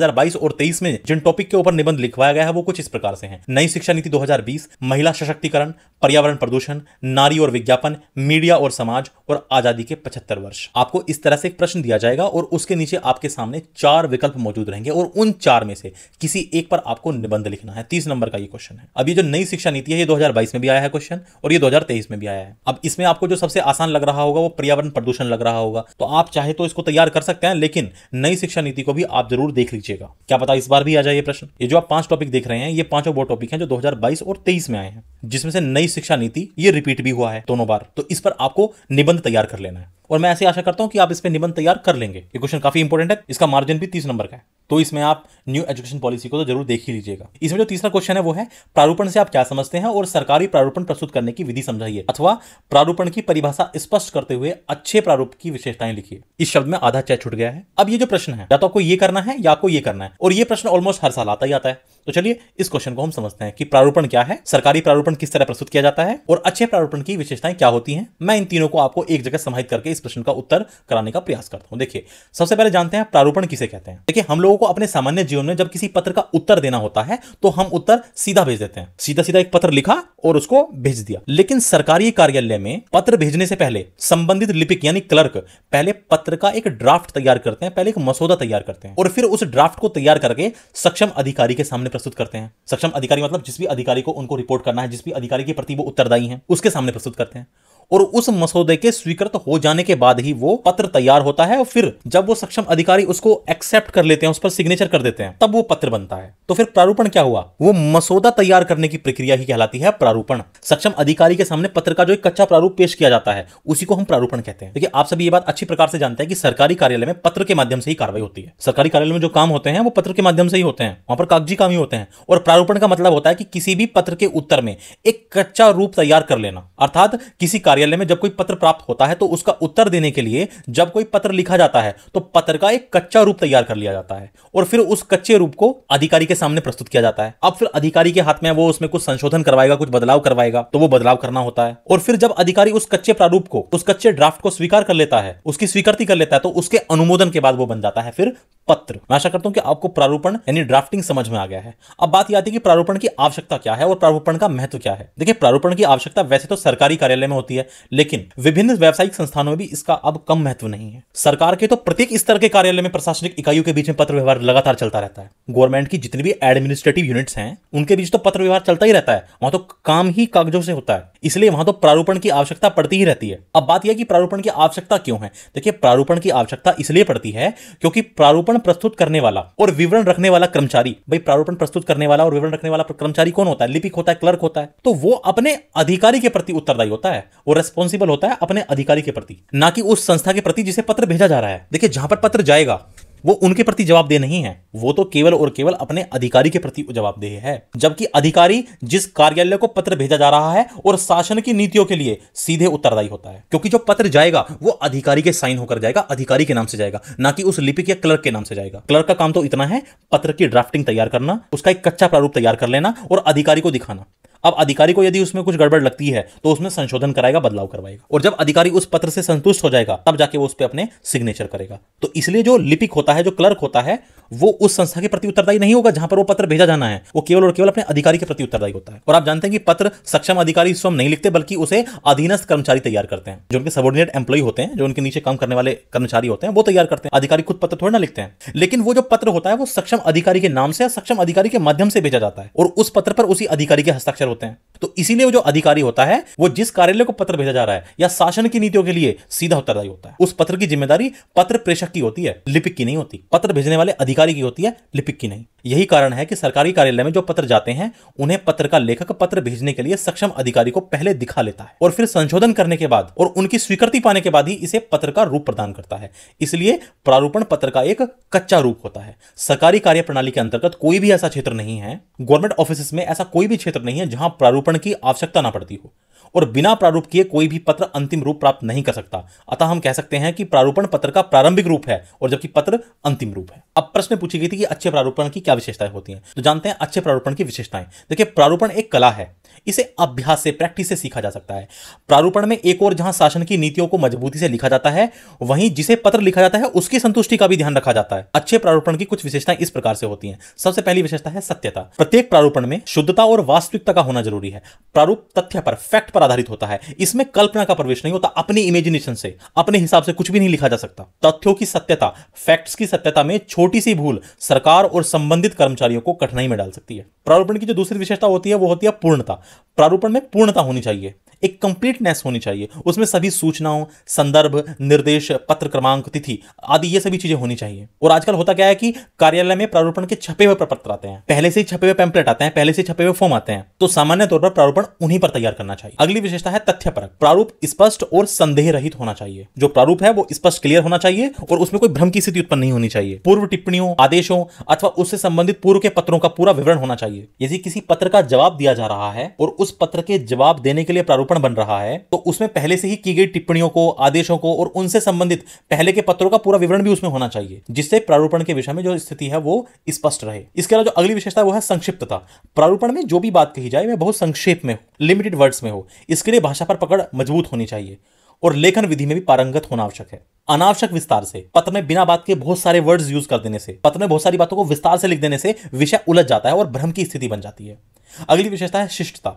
और तेईस में जिन टॉपिक के ऊपर निबंध लिखवाया गया है वो कुछ इस प्रकार से है नई शिक्षा नीति दो महिला सशक्तिकरण पर्यावरण प्रदूषण नारी और विज्ञान विज्ञापन मीडिया और समाज और आजादी के पचहत्तर वर्ष आपको इस तरह से एक प्रश्न दिया जाएगा और उसके नीचे आपके सामने चार विकल्प मौजूद रहेंगे और उन चार में से किसी एक पर आपको निबंध लिखना है तीस नंबर का ये क्वेश्चन है अब ये जो नई शिक्षा नीति है ये 2022 में भी आया है क्वेश्चन और ये 2023 में भी आया है अब इसमें आपको जो सबसे आसान लग रहा होगा वो पर्यावरण प्रदूषण लग रहा होगा तो आप चाहे तो इसको तैयार कर सकते हैं लेकिन नई शिक्षा नीति को भी आप जरूर देख लीजिएगा क्या पता इस बार भी आ जाए ये प्रश्न ये जो आप पांच टॉपिक देख रहे हैं ये पांचों वो टॉपिक है जो दो और तेईस में आए हैं जिसमें से नई शिक्षा नीति ये रिपीट भी हुआ है दोनों बार तो इस पर आपको निबंध तुरंत तैयार कर लेना है और मैं ऐसी आशा करता हूँ कि आप इस पर निबंध तैयार कर लेंगे ये क्वेश्चन काफी इंपॉर्टेंट है इसका मार्जिन भी तीस नंबर का है तो इसमें आप न्यू एजुकेशन पॉलिसी को तो जरूर देख ही लीजिएगा इसमें जो तीसरा क्वेश्चन है वो है प्रारूपण से आप क्या समझते हैं और सरकारी प्रारूपण प्रस्तुत करने की विधि समझाइए अथवा प्रारूपण की परिभाषा स्पष्ट करते हुए अच्छे प्रारूप की विशेषताएं लिखिए इस शब्द में आधा चय छुट गया है अब ये जो प्रश्न है या तो आपको ये करना है या आपको ये करना है और ये प्रश्न ऑलमोस्ट हर साल आता ही आता है तो चलिए इस क्वेश्चन को हम समझते हैं कि प्रारूपण क्या है सरकारी प्रारूपण किस तरह प्रस्तुत किया जाता है और अच्छे प्रारूपण की विशेषताएं क्या होती है मैं इन तीनों को आपको एक जगह समाहित करके इस प्रश्न का उत्तर कराने का प्रयास करता हूं देखिए सबसे पहले जानते हैं प्रारूपण किसे कहते हैं देखिए हम लोगों को अपने सामान्य जीवन में जब किसी पत्र का उत्तर देना होता है तो हम उत्तर सीधा भेज देते हैं सीधा सीधा एक पत्र लिखा और उसको भेज दिया लेकिन सरकारी कार्यालय में पत्र भेजने से पहले संबंधित लिपिक यानी क्लर्क पहले पत्र का एक ड्राफ्ट तैयार करते हैं पहले एक मसौदा तैयार करते हैं और फिर उस ड्राफ्ट को तैयार करके सक्षम अधिकारी के सामने प्रस्तुत करते हैं सक्षम अधिकारी मतलब जिस भी अधिकारी को उनको रिपोर्ट करना है जिस भी अधिकारी के प्रति वो उत्तरदायी है उसके सामने प्रस्तुत करते हैं और उस मसौदे के स्वीकृत हो जाने के बाद ही वो पत्र तैयार होता है और फिर जब वो सक्षम अधिकारी उसको एक्सेप्ट कर लेते हैं उस पर सिग्नेचर कर देते हैं तब वो पत्र बनता है तो फिर प्रारूपण क्या हुआ वो मसौदा तैयार करने की प्रक्रिया ही कहलाती है प्रारूपण सक्षम अधिकारी के सामने पत्र का जो एक कच्चा प्रारूप पेश किया जाता है उसी को हम प्रारूपण कहते हैं देखिए आप सभी ये बात अच्छी प्रकार से जानते हैं कि सरकारी कार्यालय में पत्र के माध्यम से ही कार्रवाई होती है सरकारी कार्यालय में जो काम होते हैं वो पत्र के माध्यम से ही होते हैं वहां पर कागजी काम ही होते हैं और प्रारूपण का मतलब होता है कि किसी भी पत्र के उत्तर में एक कच्चा रूप तैयार कर लेना अर्थात किसी कार्यालय में जब कोई पत्र प्राप्त होता है तो उसका उत्तर देने के लिए जब कोई पत्र लिखा जाता है तो पत्र का एक कच्चा रूप तैयार कर लिया जाता है और फिर उस कच्चे रूप को अधिकारी के सामने प्रस्तुत किया जाता है अब फिर अधिकारी के हाथ में वो उसमें कुछ संशोधन करवाएगा कुछ बदलाव करवाएगा तो वो बदलाव करना होता है और फिर जब अधिकारी उस कच्चे प्रारूप को उस कच्चे ड्राफ्ट को स्वीकार कर लेता है उसकी स्वीकृति कर लेता है तो उसके अनुमोदन के बाद वो बन जाता है फिर पत्र मैं आशा करता हूं कि आपको प्रारूपण यानी ड्राफ्टिंग समझ में आ गया है अब बात यह आती है कि प्रारूपण की आवश्यकता क्या है और प्रारूपण का महत्व क्या है देखिए प्रारूपण की आवश्यकता वैसे तो सरकारी कार्यालय में होती है लेकिन विभिन्न व्यावसायिक संस्थानों में भी इसका अब कम महत्व नहीं है सरकार के तो प्रत्येक स्तर के कार्यालय में प्रशासनिक इकाइयों के बीच में पत्र व्यवहार लगातार चलता रहता है गवर्नमेंट की जितनी भी एडमिनिस्ट्रेटिव यूनिट्स हैं उनके बीच तो पत्र व्यवहार चलता ही रहता है वहां तो काम ही कागजों से होता है इसलिए वहां तो प्रारूपण की आवश्यकता पड़ती ही रहती है अब बात यह कि प्रारूपण की आवश्यकता क्यों है देखिए प्रारूपण की आवश्यकता इसलिए पड़ती है क्योंकि प्रारूपण प्रस्तुत करने वाला और विवरण रखने वाला कर्मचारी भाई प्रारूपण प्रस्तुत करने वाला और विवरण रखने वाला कर्मचारी कौन होता है लिपिक होता है क्लर्क होता है तो वो अपने अधिकारी के प्रति उत्तरदायी होता है वो रेस्पॉन्सिबल होता है अपने अधिकारी के प्रति ना कि उस संस्था के प्रति जिसे पत्र भेजा जा रहा है देखिए जहां पर पत्र जाएगा वो उनके प्रति जवाबदेह नहीं है वो तो केवल और केवल अपने अधिकारी के प्रति जवाबदेह है जबकि अधिकारी जिस कार्यालय को पत्र भेजा जा रहा है और शासन की नीतियों के लिए सीधे उत्तरदायी होता है क्योंकि जो पत्र जाएगा वो अधिकारी के साइन होकर जाएगा अधिकारी के नाम से जाएगा ना कि उस लिपिक या क्लर्क के नाम से जाएगा क्लर्क का काम तो इतना है पत्र की ड्राफ्टिंग तैयार करना उसका एक कच्चा प्रारूप तैयार कर लेना और अधिकारी को दिखाना अब अधिकारी को यदि उसमें कुछ गड़बड़ लगती है तो उसमें संशोधन कराएगा बदलाव करवाएगा और जब अधिकारी उस पत्र से संतुष्ट हो जाएगा तब जाके वो उस पर अपने सिग्नेचर करेगा तो इसलिए जो लिपिक होता होता है जो क्लर्क होता है वो उस संस्था के प्रति उत्तरदायी नहीं होगा जहां पर वो पत्र भेजा जाना है वो केवल और केवल अपने अधिकारी के प्रति उत्तरदायी होता है और आप जानते हैं कि पत्र सक्षम अधिकारी स्वयं नहीं लिखते बल्कि उसे अधीनस्थ कर्मचारी तैयार करते हैं जो उनके सबोर्डिनेट एम्प्लॉय होते हैं जो उनके नीचे काम करने वाले कर्मचारी होते हैं वो तैयार करते हैं अधिकारी खुद पत्र थोड़ा ना लिखते हैं लेकिन वो जो पत्र होता है वो सक्षम अधिकारी के नाम से या सक्षम अधिकारी के माध्यम से भेजा जाता है और उस पत्र पर उसी अधिकारी के हस्ताक्षर होते हैं तो इसीलिए जो अधिकारी होता है वो जिस कार्यालय को पत्र भेजा जा रहा है या शासन की नीतियों के लिए सीधा उत्तरदायी होता है उस पत्र की जिम्मेदारी पत्र प्रेषक की होती है लिपिक की नहीं नहीं होती पत्र भेजने वाले अधिकारी की होती है लिपिक की नहीं यही कारण है कि सरकारी कार्यालय में जो पत्र जाते हैं उन्हें पत्र का लेखक पत्र भेजने के लिए सक्षम अधिकारी को पहले दिखा लेता है और फिर संशोधन करने के बाद और उनकी स्वीकृति पाने के बाद ही इसे पत्र का रूप प्रदान करता है इसलिए प्रारूपण पत्र का एक कच्चा रूप होता है सरकारी कार्य प्रणाली के अंतर्गत कोई भी ऐसा क्षेत्र नहीं है गवर्नमेंट ऑफिस में ऐसा कोई भी क्षेत्र नहीं है जहां प्रारूपण की आवश्यकता ना पड़ती हो और बिना प्रारूप किए कोई भी पत्र अंतिम रूप प्राप्त नहीं कर सकता अतः हम कह सकते हैं कि प्रारूपण पत्र का प्रारंभिक रूप है और जबकि पत्र अंतिम रूप है अब प्रश्न पूछी गई थी कि अच्छे प्रारूपण की क्या विशेषताएं होती हैं तो जानते हैं अच्छे प्रारूपण की विशेषताएं देखिए प्रारूपण एक कला है इसे अभ्यास से प्रैक्टिस से सीखा जा सकता है प्रारूपण में एक और जहां शासन की नीतियों को मजबूती से लिखा जाता है वहीं जिसे पत्र लिखा जाता है उसकी संतुष्टि का भी ध्यान रखा जाता है अच्छे प्रारूपण की कुछ विशेषताएं इस प्रकार से होती हैं सबसे पहली विशेषता है सत्यता प्रत्येक प्रारूपण में शुद्धता और वास्तविकता का होना जरूरी है प्रारूप तथ्य पर फैक्ट पर आधारित होता है इसमें कल्पना का प्रवेश नहीं होता अपने इमेजिनेशन से अपने हिसाब से कुछ भी नहीं लिखा जा सकता तथ्यों की सत्यता फैक्ट्स की सत्यता में छोटी सी भूल सरकार और संबंधित कर्मचारियों को कठिनाई में डाल सकती है प्रारूपण की जो दूसरी विशेषता होती है वो होती है पूर्णता प्रारूपण में पूर्णता होनी चाहिए एक कंप्लीटनेस होनी चाहिए उसमें सभी सूचनाओं संदर्भ निर्देश पत्र क्रमांक तिथि आदि ये सभी चीजें होनी चाहिए और आजकल होता क्या है कि कार्यालय में प्रारूपण के छपे हुए प्रपत्र आते हैं पहले से ही छपे हुए पैम्पलेट आते हैं पहले से छपे हुए फॉर्म आते हैं तो सामान्य तौर पर प्रारूपण उन्हीं पर तैयार करना चाहिए अगली विशेषता है तथ्य परक प्रारूप स्पष्ट और संदेह रहित होना चाहिए जो प्रारूप है वो स्पष्ट क्लियर होना चाहिए और उसमें कोई भ्रम की स्थिति उत्पन्न नहीं होनी चाहिए पूर्व टिप्पणियों आदेशों अथवा उससे संबंधित पूर्व के पत्रों का पूरा विवरण होना चाहिए यदि किसी पत्र का जवाब दिया जा रहा है और उस पत्र के जवाब देने के लिए प्रारूपण बन रहा है तो उसमें पहले से ही की गई टिप्पणियों को आदेशों को और उनसे संबंधित पहले के पत्रों का पूरा विवरण भी उसमें होना चाहिए जिससे प्रारूपण के विषय में जो स्थिति है वो स्पष्ट रहे इसके अलावा जो अगली विशेषता वो है संक्षिप्तता प्रारूपण में जो भी बात कही जाए वह बहुत संक्षेप में हो लिमिटेड वर्ड्स में हो इसके लिए भाषा पर पकड़ मजबूत होनी चाहिए और लेखन विधि में भी पारंगत होना आवश्यक है अनावश्यक विस्तार से पत्र में बिना बात के बहुत सारे वर्ड्स यूज कर देने से पत्र में बहुत सारी बातों को विस्तार से लिख देने से विषय उलझ जाता है और भ्रम की स्थिति बन जाती है अगली विशेषता है शिष्टता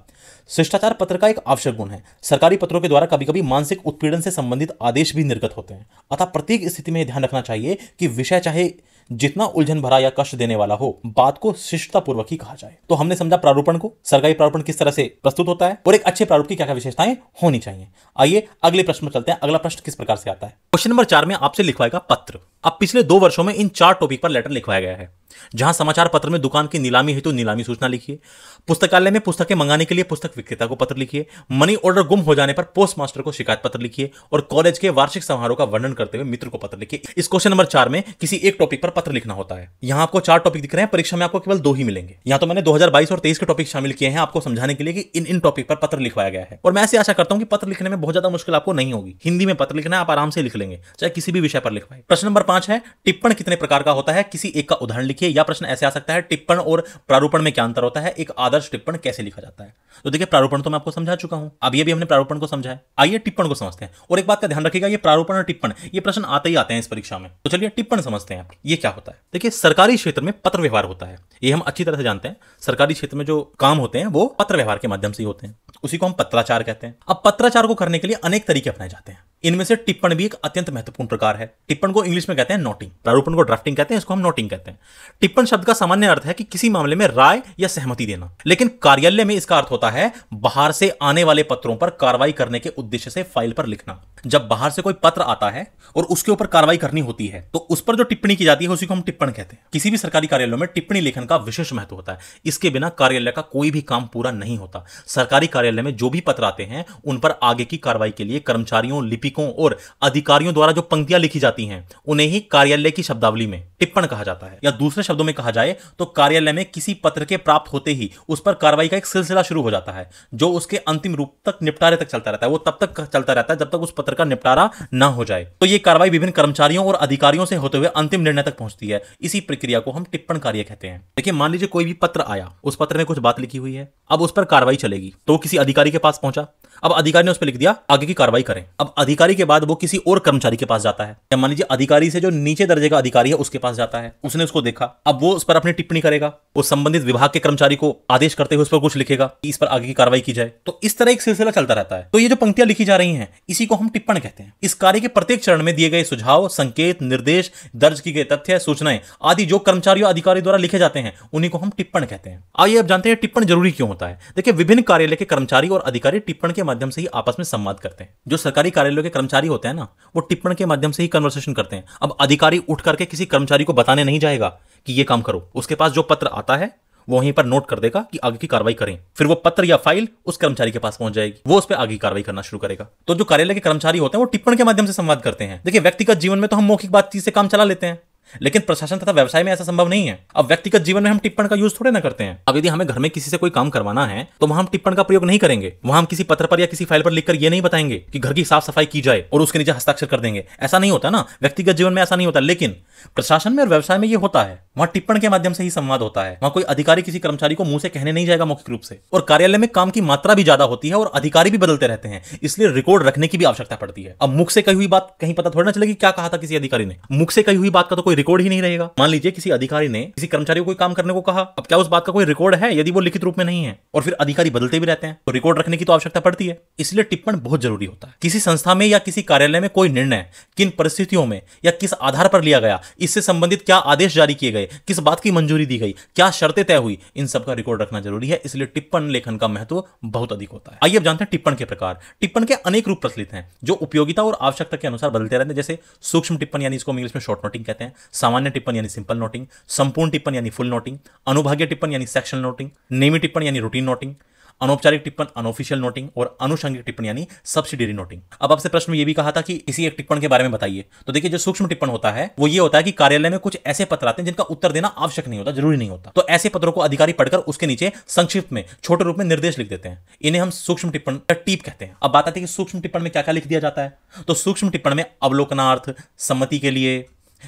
शिष्टाचार पत्र का एक आवश्यक गुण है सरकारी पत्रों के द्वारा कभी कभी मानसिक उत्पीड़न से संबंधित आदेश भी निर्गत होते हैं अतः प्रत्येक स्थिति में ध्यान रखना चाहिए कि विषय चाहे जितना उलझन भरा या कष्ट देने वाला हो बात को शिष्टतापूर्वक ही कहा जाए तो हमने समझा प्रारूपण को सरकारी प्रारूपण किस तरह से प्रस्तुत होता है और एक अच्छे प्रारूप की क्या क्या विशेषताएं होनी चाहिए आइए अगले प्रश्न में चलते हैं अगला प्रश्न किस प्रकार से आता है क्वेश्चन नंबर चार में आपसे लिखवाएगा पत्र अब पिछले दो वर्षों में इन चार टॉपिक पर लेटर लिखवाया गया है जहां समाचार पत्र में दुकान की नीलामी हेतु तो नीलामी सूचना लिखिए पुस्तकालय में पुस्तकें मंगाने के लिए पुस्तक विक्रेता को पत्र लिखिए मनी ऑर्डर गुम हो जाने पर पोस्ट मास्टर को शिकायत पत्र लिखिए और कॉलेज के वार्षिक समारोह का वर्णन करते हुए मित्र को पत्र लिखिए इस क्वेश्चन नंबर चार में किसी एक टॉपिक पर पत्र लिखना होता है यहाँ आपको चार टॉपिक दिख रहे हैं परीक्षा में आपको केवल दो ही मिलेंगे यहाँ तो मैंने दो और तेईस के टॉपिक शामिल किए हैं आपको समझाने के लिए कि इन इन टॉपिक पर पत्र लिखवाया गया है और मैं ऐसे आशा करता हूँ कि पत्र लिखने में बहुत ज्यादा मुश्किल आपको नहीं होगी हिंदी में पत्र लिखना आप आराम से लिख लेंगे चाहे किसी भी विषय पर लिखवाए प्रश्न नंबर पांच है टिप्पण कितने प्रकार का होता है किसी एक का उदाहरण लिखिए देखिए यह प्रश्न ऐसे आ सकता है टिप्पण और प्रारूपण में क्या अंतर होता है एक आदर्श टिप्पण कैसे लिखा जाता है तो देखिए प्रारूपण तो मैं आपको समझा चुका हूं अभी अभी हमने प्रारूपण को समझा है आइए टिप्पण को समझते हैं और एक बात का ध्यान रखिएगा ये प्रारूपण और टिप्पण ये प्रश्न आते ही आते हैं इस परीक्षा में तो चलिए टिप्पण समझते हैं ये क्या होता है देखिए सरकारी क्षेत्र में पत्र व्यवहार होता है ये हम अच्छी तरह से जानते हैं सरकारी क्षेत्र में जो काम होते हैं वो पत्र व्यवहार के माध्यम से ही होते हैं उसी को हम पत्राचार कहते हैं अब पत्राचार को करने के लिए अनेक तरीके अपनाए जाते हैं इनमें से टिप्पण भी एक अत्यंत महत्वपूर्ण प्रकार है टिप्पण को इंग्लिश में कहते हैं नोटिंग प्रारूपण को ड्राफ्टिंग कहते हैं इसको हम नोटिंग कहते हैं टिप्पण शब्द का सामान्य अर्थ है कि किसी मामले में राय या सहमति देना लेकिन कार्यालय में इसका अर्थ होता है बाहर से आने वाले पत्रों पर कार्रवाई करने के उद्देश्य से फाइल पर लिखना जब बाहर से कोई पत्र आता है और उसके ऊपर कार्रवाई करनी होती है तो उस पर जो टिप्पणी की जाती है उसी को हम टिप्पण कहते हैं किसी भी सरकारी कार्यालय में टिप्पणी लेखन का विशेष महत्व होता है इसके बिना कार्यालय का कोई भी काम पूरा नहीं होता सरकारी कार्यालय में जो भी पत्र आते हैं उन पर आगे की कार्रवाई के लिए कर्मचारियों लिपि लिपिकों और अधिकारियों द्वारा जो पंक्तियां लिखी जाती हैं उन्हें ही कार्यालय की शब्दावली में टिप्पण कहा जाता है या दूसरे शब्दों में कहा जाए तो कार्यालय में किसी पत्र के प्राप्त होते ही उस पर कार्रवाई का एक सिलसिला शुरू हो जाता है जो उसके अंतिम रूप तक निपटारे तक चलता रहता है वो तब तक चलता रहता है जब तक उस पत्र का निपटारा न हो जाए तो ये कार्रवाई विभिन्न कर्मचारियों और अधिकारियों से होते हुए अंतिम निर्णय तक पहुंचती है इसी प्रक्रिया को हम टिप्पण कार्य कहते हैं देखिए मान लीजिए कोई भी पत्र आया उस पत्र में कुछ बात लिखी हुई है अब उस पर कार्रवाई चलेगी तो किसी अधिकारी के पास पहुंचा अब अधिकारी ने उस पर लिख दिया आगे की कार्रवाई करें अब अधिकारी अधिकारी के बाद वो किसी और कर्मचारी के पास जाता है या मान लीजिए अधिकारी से जो नीचे दर्जे का अधिकारी है उसके पास जाता है उसने उसको देखा अब वो उस पर अपनी टिप्पणी करेगा वो संबंधित विभाग के कर्मचारी को आदेश करते हुए उस पर कुछ लिखेगा कि इस पर आगे की कार्रवाई की जाए तो इस तरह एक सिलसिला चलता रहता है तो ये जो पंक्तियां लिखी जा रही है इसी को हम टिप्पण कहते हैं इस कार्य के प्रत्येक चरण में दिए गए सुझाव संकेत निर्देश दर्ज की गए तथ्य सूचनाएं आदि जो कर्मचारियों अधिकारी द्वारा लिखे जाते हैं उन्हीं को हम टिप्पण कहते हैं आइए अब जानते हैं टिप्पण जरूरी क्यों होता है देखिए विभिन्न कार्यालय के कर्मचारी और अधिकारी टिप्पण के माध्यम से ही आपस में संवाद करते हैं जो सरकारी कार्यालयों के के कर्मचारी होते हैं ना वो टिप्पण के माध्यम से ही कन्वर्सेशन करते हैं अब अधिकारी उठ करके किसी कर्मचारी को बताने नहीं जाएगा कि ये काम करो उसके पास जो पत्र आता है वो वहीं पर नोट कर देगा कि आगे की कार्रवाई करें फिर वो पत्र या फाइल उस कर्मचारी के पास पहुंच जाएगी वो उस पर आगे कार्रवाई करना शुरू करेगा तो जो कार्यालय के कर्मचारी होते हैं वो टिप्पण के माध्यम से संवाद करते हैं देखिए व्यक्तिगत जीवन में तो हम मौखिक बातचीत से काम चला लेते हैं लेकिन प्रशासन तथा व्यवसाय में ऐसा संभव नहीं है अब व्यक्तिगत जीवन में हम टिप्पण का यूज थोड़े ना करते हैं अब यदि हमें घर में किसी से कोई काम करवाना है तो वहां हम टिप्पण का प्रयोग नहीं करेंगे वहां हम किसी पत्र पर या किसी फाइल पर लिखकर ये नहीं बताएंगे कि घर की साफ सफाई की जाए और उसके नीचे हस्ताक्षर कर देंगे ऐसा नहीं होता ना व्यक्तिगत जीवन में ऐसा नहीं होता लेकिन प्रशासन में और व्यवसाय में ये होता है वहां टिप्पण के माध्यम से ही संवाद होता है वहां कोई अधिकारी किसी कर्मचारी को मुंह से कहने नहीं जाएगा मुख्य रूप से और कार्यालय में काम की मात्रा भी ज्यादा होती है और अधिकारी भी बदलते रहते हैं इसलिए रिकॉर्ड रखने की भी आवश्यकता पड़ती है अब मुख से कही हुई बात कहीं पता थोड़ी ना चलेगी क्या कहा था किसी अधिकारी ने मुख से कही हुई बात का तो कोई रिकॉर्ड ही नहीं रहेगा मान लीजिए किसी अधिकारी ने किसी कर्मचारी को कोई काम करने को कहा अब क्या उस बात का कोई रिकॉर्ड है यदि वो लिखित रूप में नहीं है और फिर अधिकारी बदलते भी रहते हैं तो रिकॉर्ड रखने की तो आवश्यकता पड़ती है इसलिए टिप्पण बहुत जरूरी होता है किसी संस्था में या किसी कार्यालय में कोई निर्णय किन परिस्थितियों में या किस आधार पर लिया गया इससे संबंधित क्या आदेश जारी किए गए किस बात की मंजूरी दी गई क्या शर्तें तय हुई इन सब का रिकॉर्ड रखना जरूरी है इसलिए टिप्पण लेखन का महत्व बहुत अधिक होता है आइए अब जानते हैं टिप्पण के प्रकार टिप्पण के अनेक रूप प्रचलित हैं जो उपयोगिता और आवश्यकता के अनुसार बदलते रहते हैं जैसे सूक्ष्म टिप्पण यानी इसको इंग्लिश में शॉर्ट नोटिंग कहते हैं सामान्य टिप्पण यानी सिंपल नोटिंग संपूर्ण टिप्पण यानी फुल नोटिंग अनुभाग्य टिप्पण यानी सेक्शनल नोटिंग नियमित टिप्पण यानी रूटीन नोटिंग अनौपचारिक टिप्पण अनऑफिशियल नोटिंग और अनुषंगिक टिप्पण यानी सब्सिडरी नोटिंग अब आपसे प्रश्न में ये भी कहा था कि इसी एक टिप्पण के बारे में बताइए तो देखिए जो सूक्ष्म टिप्पण होता है वो ये होता है कि कार्यालय में कुछ ऐसे पत्र आते हैं जिनका उत्तर देना आवश्यक नहीं होता जरूरी नहीं होता तो ऐसे पत्रों को अधिकारी पढ़कर उसके नीचे संक्षिप्त में छोटे रूप में निर्देश लिख देते हैं इन्हें हम सूक्ष्म टिप्पण या टीप कहते हैं अब बात आती है कि सूक्ष्म टिप्पण में क्या क्या लिख दिया जाता है तो सूक्ष्म टिप्पण में अवलोकनार्थ सम्मति के लिए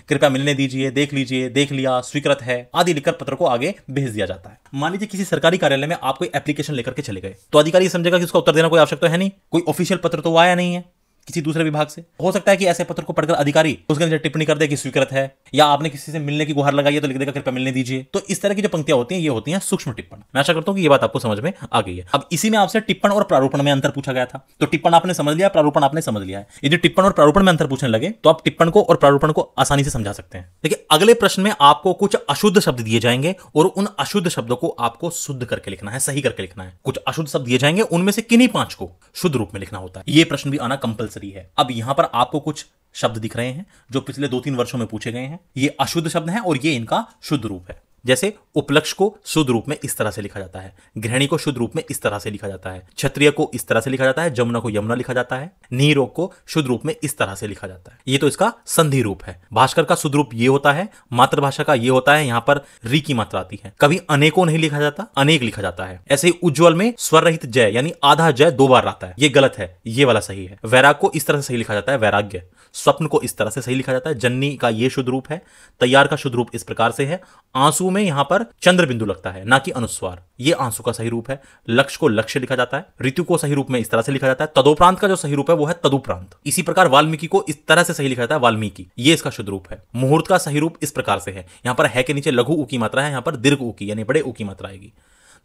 कृपया मिलने दीजिए देख लीजिए देख लिया स्वीकृत है आदि लिखकर पत्र को आगे भेज दिया जाता है मान लीजिए किसी सरकारी कार्यालय में आप कोई एप्लीकेशन लेकर के चले गए तो अधिकारी समझेगा कि उसका उत्तर देना कोई आवश्यकता है नहीं कोई ऑफिशियल पत्र तो आया नहीं है किसी दूसरे विभाग से हो सकता है कि ऐसे पत्र को पढ़कर अधिकारी उसके अंदर टिप्पणी कर दे कि स्वीकृत है या आपने किसी से मिलने की गुहार लगाई है तो लिख देगा कृपया मिलने दीजिए तो इस तरह की जो पंक्तियां होती है ये होती है सूक्ष्म टिप्पण मैं आशा करता हूँ कि ये बात आपको समझ में आ गई है अब इसी में आपसे टिप्पण और प्रारूपण में अंतर पूछा गया था तो टिप्पण आपने समझ लिया प्रारूपण आपने समझ लिया है यदि टिप्पण और प्रारूपण में अंतर पूछने लगे तो आप टिप्पण को और प्रारूपण को आसानी से समझा सकते हैं देखिए अगले प्रश्न में आपको कुछ अशुद्ध शब्द दिए जाएंगे और उन अशुद्ध शब्दों को आपको शुद्ध करके लिखना है सही करके लिखना है कुछ अशुद्ध शब्द दिए जाएंगे उनमें से किन्हीं पांच को शुद्ध रूप में लिखना होता है ये प्रश्न भी आना कंपल्सरी कंपलसरी है अब यहां पर आपको कुछ शब्द दिख रहे हैं जो पिछले दो तीन वर्षों में पूछे गए हैं ये अशुद्ध शब्द हैं और ये इनका शुद्ध रूप है जैसे उपलक्ष को शुद्ध रूप में इस तरह से लिखा जाता है ग्रहणी को शुद्ध रूप में इस तरह से लिखा जाता है क्षत्रिय को इस तरह से लिखा जाता है जमुना को यमुना लिखा जाता है नीरो को शुद्ध रूप में इस तरह से लिखा जाता है ये तो इसका संधि रूप है भास्कर का शुद्ध रूप ये होता है मातृभाषा का ये होता है यहाँ पर री की मात्रा आती है कभी अनेकों नहीं लिखा जाता अनेक लिखा जाता है ऐसे ही उज्ज्वल में स्वर रहित जय यानी आधा जय दो बार रहता है ये गलत है ये वाला सही है वैराग को इस तरह से सही लिखा जाता है वैराग्य स्वप्न को इस तरह से सही लिखा जाता है जन्नी का ये शुद्ध रूप है तैयार का शुद्ध रूप इस प्रकार से है आंसू में यहां पर चंद्र बिंदु लगता है ना कि अनुस्वार ये आंसू का सही रूप है लक्ष्य को लक्ष्य लिखा जाता है ऋतु को सही रूप में इस तरह से लिखा जाता है तदोप्रांत का जो सही रूप है वो है तदुप्रांत इसी प्रकार वाल्मीकि को इस तरह से सही लिखा जाता है वाल्मीकि ये इसका शुद्ध रूप है मुहूर्त का सही रूप इस प्रकार से है यहाँ पर है के नीचे लघु ऊ की मात्रा है यहाँ पर दीर्घ ऊ की यानी बड़े ऊ की मात्रा आएगी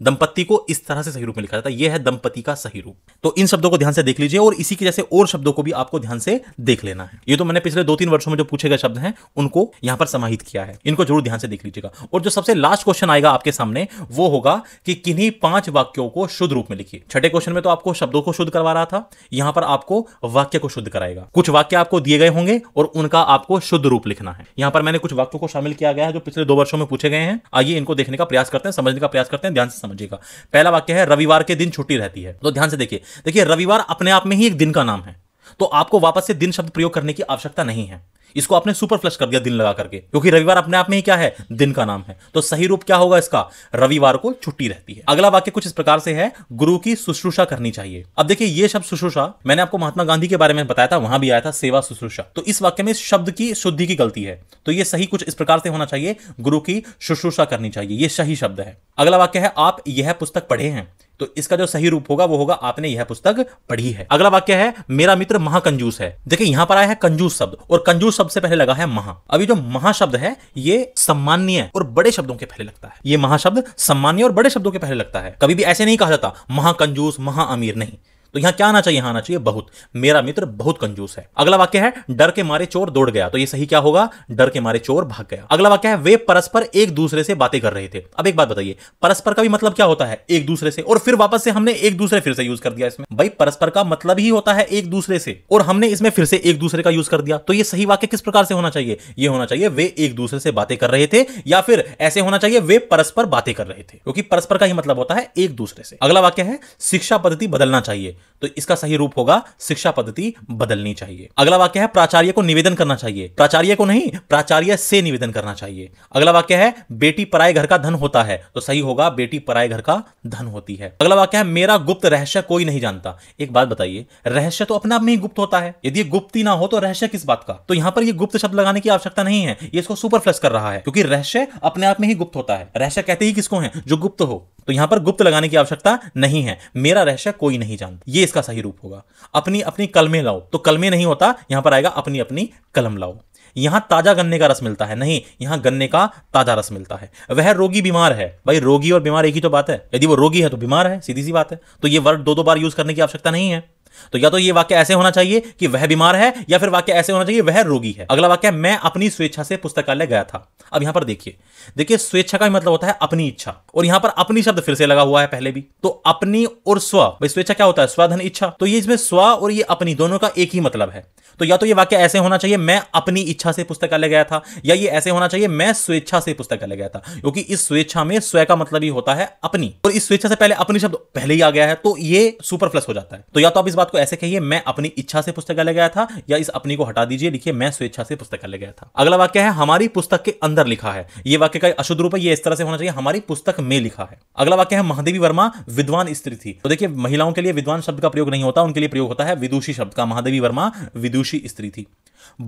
दंपत्ति को इस तरह से सही रूप में लिखा जाता है यह है दंपति का सही रूप तो इन शब्दों को ध्यान से देख लीजिए और इसी के जैसे और शब्दों को भी आपको ध्यान से देख लेना है ये तो मैंने पिछले दो तीन वर्षों में जो पूछे गए शब्द हैं उनको यहाँ पर समाहित किया है इनको जरूर ध्यान से देख लीजिएगा और जो सबसे लास्ट क्वेश्चन आएगा आपके सामने वो होगा कि किन्हीं पांच वाक्यों को शुद्ध रूप में लिखिए छठे क्वेश्चन में तो आपको शब्दों को शुद्ध करवा रहा था यहाँ पर आपको वाक्य को शुद्ध कराएगा कुछ वाक्य आपको दिए गए होंगे और उनका आपको शुद्ध रूप लिखना है यहां पर मैंने कुछ वाक्यों को शामिल किया गया है जो पिछले दो वर्षों में पूछे गए हैं आइए इनको देखने का प्रयास करते हैं समझने का प्रयास करते हैं ध्यान से समझिएगा पहला वाक्य है रविवार के दिन छुट्टी रहती है तो ध्यान से देखिए देखिए रविवार अपने आप में ही एक दिन का नाम है तो आपको वापस से दिन शब्द प्रयोग करने की आवश्यकता नहीं है इसको आपने सुपर फ्लश कर दिया दिन लगा करके क्योंकि रविवार अपने आप में ही क्या है दिन का नाम है तो सही रूप क्या होगा इसका रविवार को छुट्टी रहती है अगला वाक्य कुछ इस प्रकार से है गुरु की शुश्रूषा करनी चाहिए अब देखिए ये शब्द शुश्रूषा मैंने आपको महात्मा गांधी के बारे में बताया था वहां भी आया था सेवा शुश्रूषा तो इस वाक्य में शब्द की शुद्धि की गलती है तो ये सही कुछ इस प्रकार से होना चाहिए गुरु की शुश्रूषा करनी चाहिए ये सही शब्द है अगला वाक्य है आप यह पुस्तक पढ़े हैं तो इसका जो सही रूप होगा वो होगा आपने यह पुस्तक पढ़ी है अगला वाक्य है मेरा मित्र महाकंजूस है देखिए यहां पर आया है कंजूस शब्द और कंजूस शब्द से पहले लगा है महा अभी जो महाशब्द है ये सम्मान्य और बड़े शब्दों के पहले लगता है ये महाशब्द सम्मान्य और बड़े शब्दों के पहले लगता है कभी भी ऐसे नहीं कहा जाता महाकंजूस महाअमीर नहीं तो यहां क्या आना चाहिए हाँ आना चाहिए बहुत मेरा मित्र बहुत कंजूस है अगला वाक्य है डर के मारे चोर दौड़ गया तो ये सही क्या होगा डर के मारे चोर भाग गया अगला वाक्य है वे परस्पर एक दूसरे से बातें कर रहे थे अब एक बात बताइए परस्पर का भी मतलब क्या होता है एक दूसरे से और फिर वापस से हमने एक दूसरे फिर से यूज कर दिया इसमें भाई परस्पर का मतलब ही होता है एक दूसरे से और हमने इसमें फिर से एक दूसरे का यूज कर दिया तो ये सही वाक्य किस प्रकार से होना चाहिए ये होना चाहिए वे एक दूसरे से बातें कर रहे थे या फिर ऐसे होना चाहिए वे परस्पर बातें कर रहे थे क्योंकि परस्पर का ही मतलब होता है एक दूसरे से अगला वाक्य है शिक्षा पद्धति बदलना चाहिए तो इसका सही रूप होगा शिक्षा पद्धति बदलनी चाहिए अगला वाक्य है प्राचार्य को निवेदन करना चाहिए प्राचार्य को नहीं प्राचार्य से निवेदन करना चाहिए अगला वाक्य है बेटी पराए घर का धन होता है तो सही होगा बेटी पराए घर का धन होती है अगला वाक्य है मेरा गुप्त रहस्य कोई नहीं जानता एक बात बताइए रहस्य तो अपने आप में ही गुप्त होता है यदि गुप्त ही ना हो तो रहस्य किस बात का तो यहाँ पर यह गुप्त शब्द लगाने की आवश्यकता नहीं है ये इसको सुपर फ्लस कर रहा है क्योंकि रहस्य अपने आप में ही गुप्त होता है रहस्य कहते ही किसको है जो गुप्त हो तो यहां पर गुप्त लगाने की आवश्यकता नहीं है मेरा रहस्य कोई नहीं जानता ये इसका सही रूप होगा अपनी अपनी कलमें लाओ तो कलमें नहीं होता यहां पर आएगा अपनी अपनी कलम लाओ यहां ताजा गन्ने का रस मिलता है नहीं यहां गन्ने का ताजा रस मिलता है वह रोगी बीमार है भाई रोगी और बीमार एक ही तो बात है यदि वो रोगी है तो बीमार है सीधी सी बात है तो ये वर्ड दो दो बार यूज करने की आवश्यकता नहीं है तो या तो ये वाक्य ऐसे होना चाहिए कि वह बीमार है या फिर वाक्य ऐसे होना चाहिए वह रोगी है अगला वाक्य मैं अपनी स्वेच्छा से पुस्तकालय गया था अब यहां पर देखिए देखिए स्वेच्छा का मतलब होता है अपनी इच्छा और यहां पर अपनी शब्द फिर से लगा हुआ है पहले भी तो अपनी और स्व भाई स्वेच्छा क्या होता है स्वधन इच्छा तो ये इसमें स्व और ये अपनी दोनों का एक ही मतलब है तो या तो ये वाक्य ऐसे होना चाहिए मैं अपनी इच्छा से पुस्तकालय गया था या ये ऐसे होना चाहिए मैं स्वेच्छा से पुस्तकालय गया था क्योंकि इस स्वेच्छा में स्वय का मतलब ही होता है अपनी और इस स्वेच्छा से पहले अपनी शब्द पहले ही आ गया है तो ये सुपर प्लस हो जाता है तो या तो आप इस बात बात को ऐसे कहिए मैं अपनी इच्छा से पुस्तकालय गया था या इस अपनी को हटा दीजिए लिखिए मैं स्वेच्छा से पुस्तकालय गया था अगला वाक्य है हमारी पुस्तक के अंदर लिखा है ये वाक्य का अशुद्ध रूप है ये इस तरह से होना चाहिए हमारी पुस्तक में लिखा है अगला वाक्य है महादेवी वर्मा विद्वान स्त्री थी तो देखिए महिलाओं के लिए विद्वान शब्द का प्रयोग नहीं होता उनके लिए प्रयोग होता है विदुषी शब्द का महादेवी वर्मा विदुषी स्त्री थी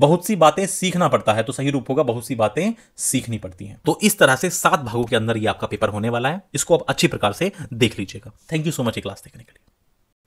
बहुत सी बातें सीखना पड़ता है तो सही रूप होगा बहुत सी बातें सीखनी पड़ती हैं तो इस तरह से सात भागों के अंदर ये आपका पेपर होने वाला है इसको आप अच्छी प्रकार से देख लीजिएगा thank you so much class देखने के लिए